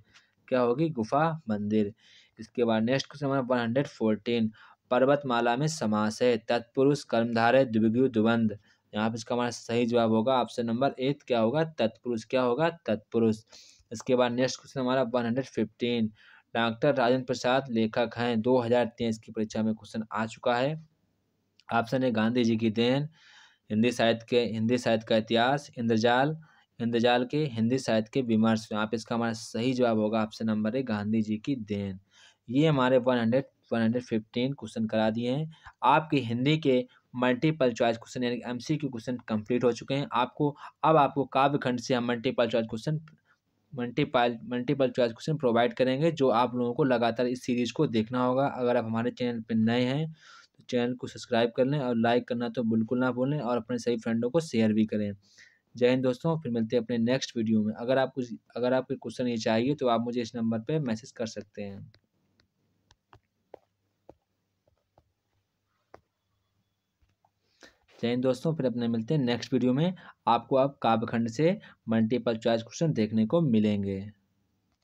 क्या होगी गुफा मंदिर इसके बाद नेक्स्ट क्वेश्चन हमारा वन हंड्रेड फोर्टीन पर्वतमाला में समास है तत्पुरुष कर्मधारय द्विग्यु द्वंद यहाँ पे इसका हमारा सही जवाब होगा ऑप्शन नंबर एट क्या होगा तत्पुरुष क्या होगा तत्पुरुष इसके बाद नेक्स्ट क्वेश्चन हमारा one hundred fifteen doctor Rajendra Prasad लेखक हैं दो हजार तेईस की परीक्षा में क्वेश्चन आ चुका है ऑप्शन है गांधी जी की देन हिंदी साहित्य के हिंदी साहित्य का इतिहास इंद्रजाल इंद्रजाल के हिंदी साहित्य के विमर्श यहाँ पे इसका हमारा सही जवाब होगा ऑप्शन नंबर है गांधी जी की देन ये हमारे वन हंड्रेड 115 क्वेश्चन करा दिए हैं आपके हिंदी के मल्टीपल चॉइस क्वेश्चन यानी एम सी क्वेश्चन कंप्लीट हो चुके हैं आपको अब आपको काव्यखंड से हम multiple choice question multiple multiple choice question provide करेंगे जो आप लोगों को लगातार इस सीरीज़ को देखना होगा अगर आप हमारे चैनल पर नए हैं तो चैनल को सब्सक्राइब कर लें और लाइक करना तो बिल्कुल ना भूलें और अपने सही फ्रेंडों को शेयर भी करें जय हिंद दोस्तों फिर मिलते हैं अपने नेक्स्ट वीडियो में अगर आप कुछ अगर आपके क्वेश्चन ये चाहिए तो आप मुझे इस नंबर पर मैसेज कर सकते हैं जय हिंद दोस्तों फिर अपने मिलते हैं नेक्स्ट वीडियो में आपको आप काव्यखंड से मल्टीपल चॉइस क्वेश्चन देखने को मिलेंगे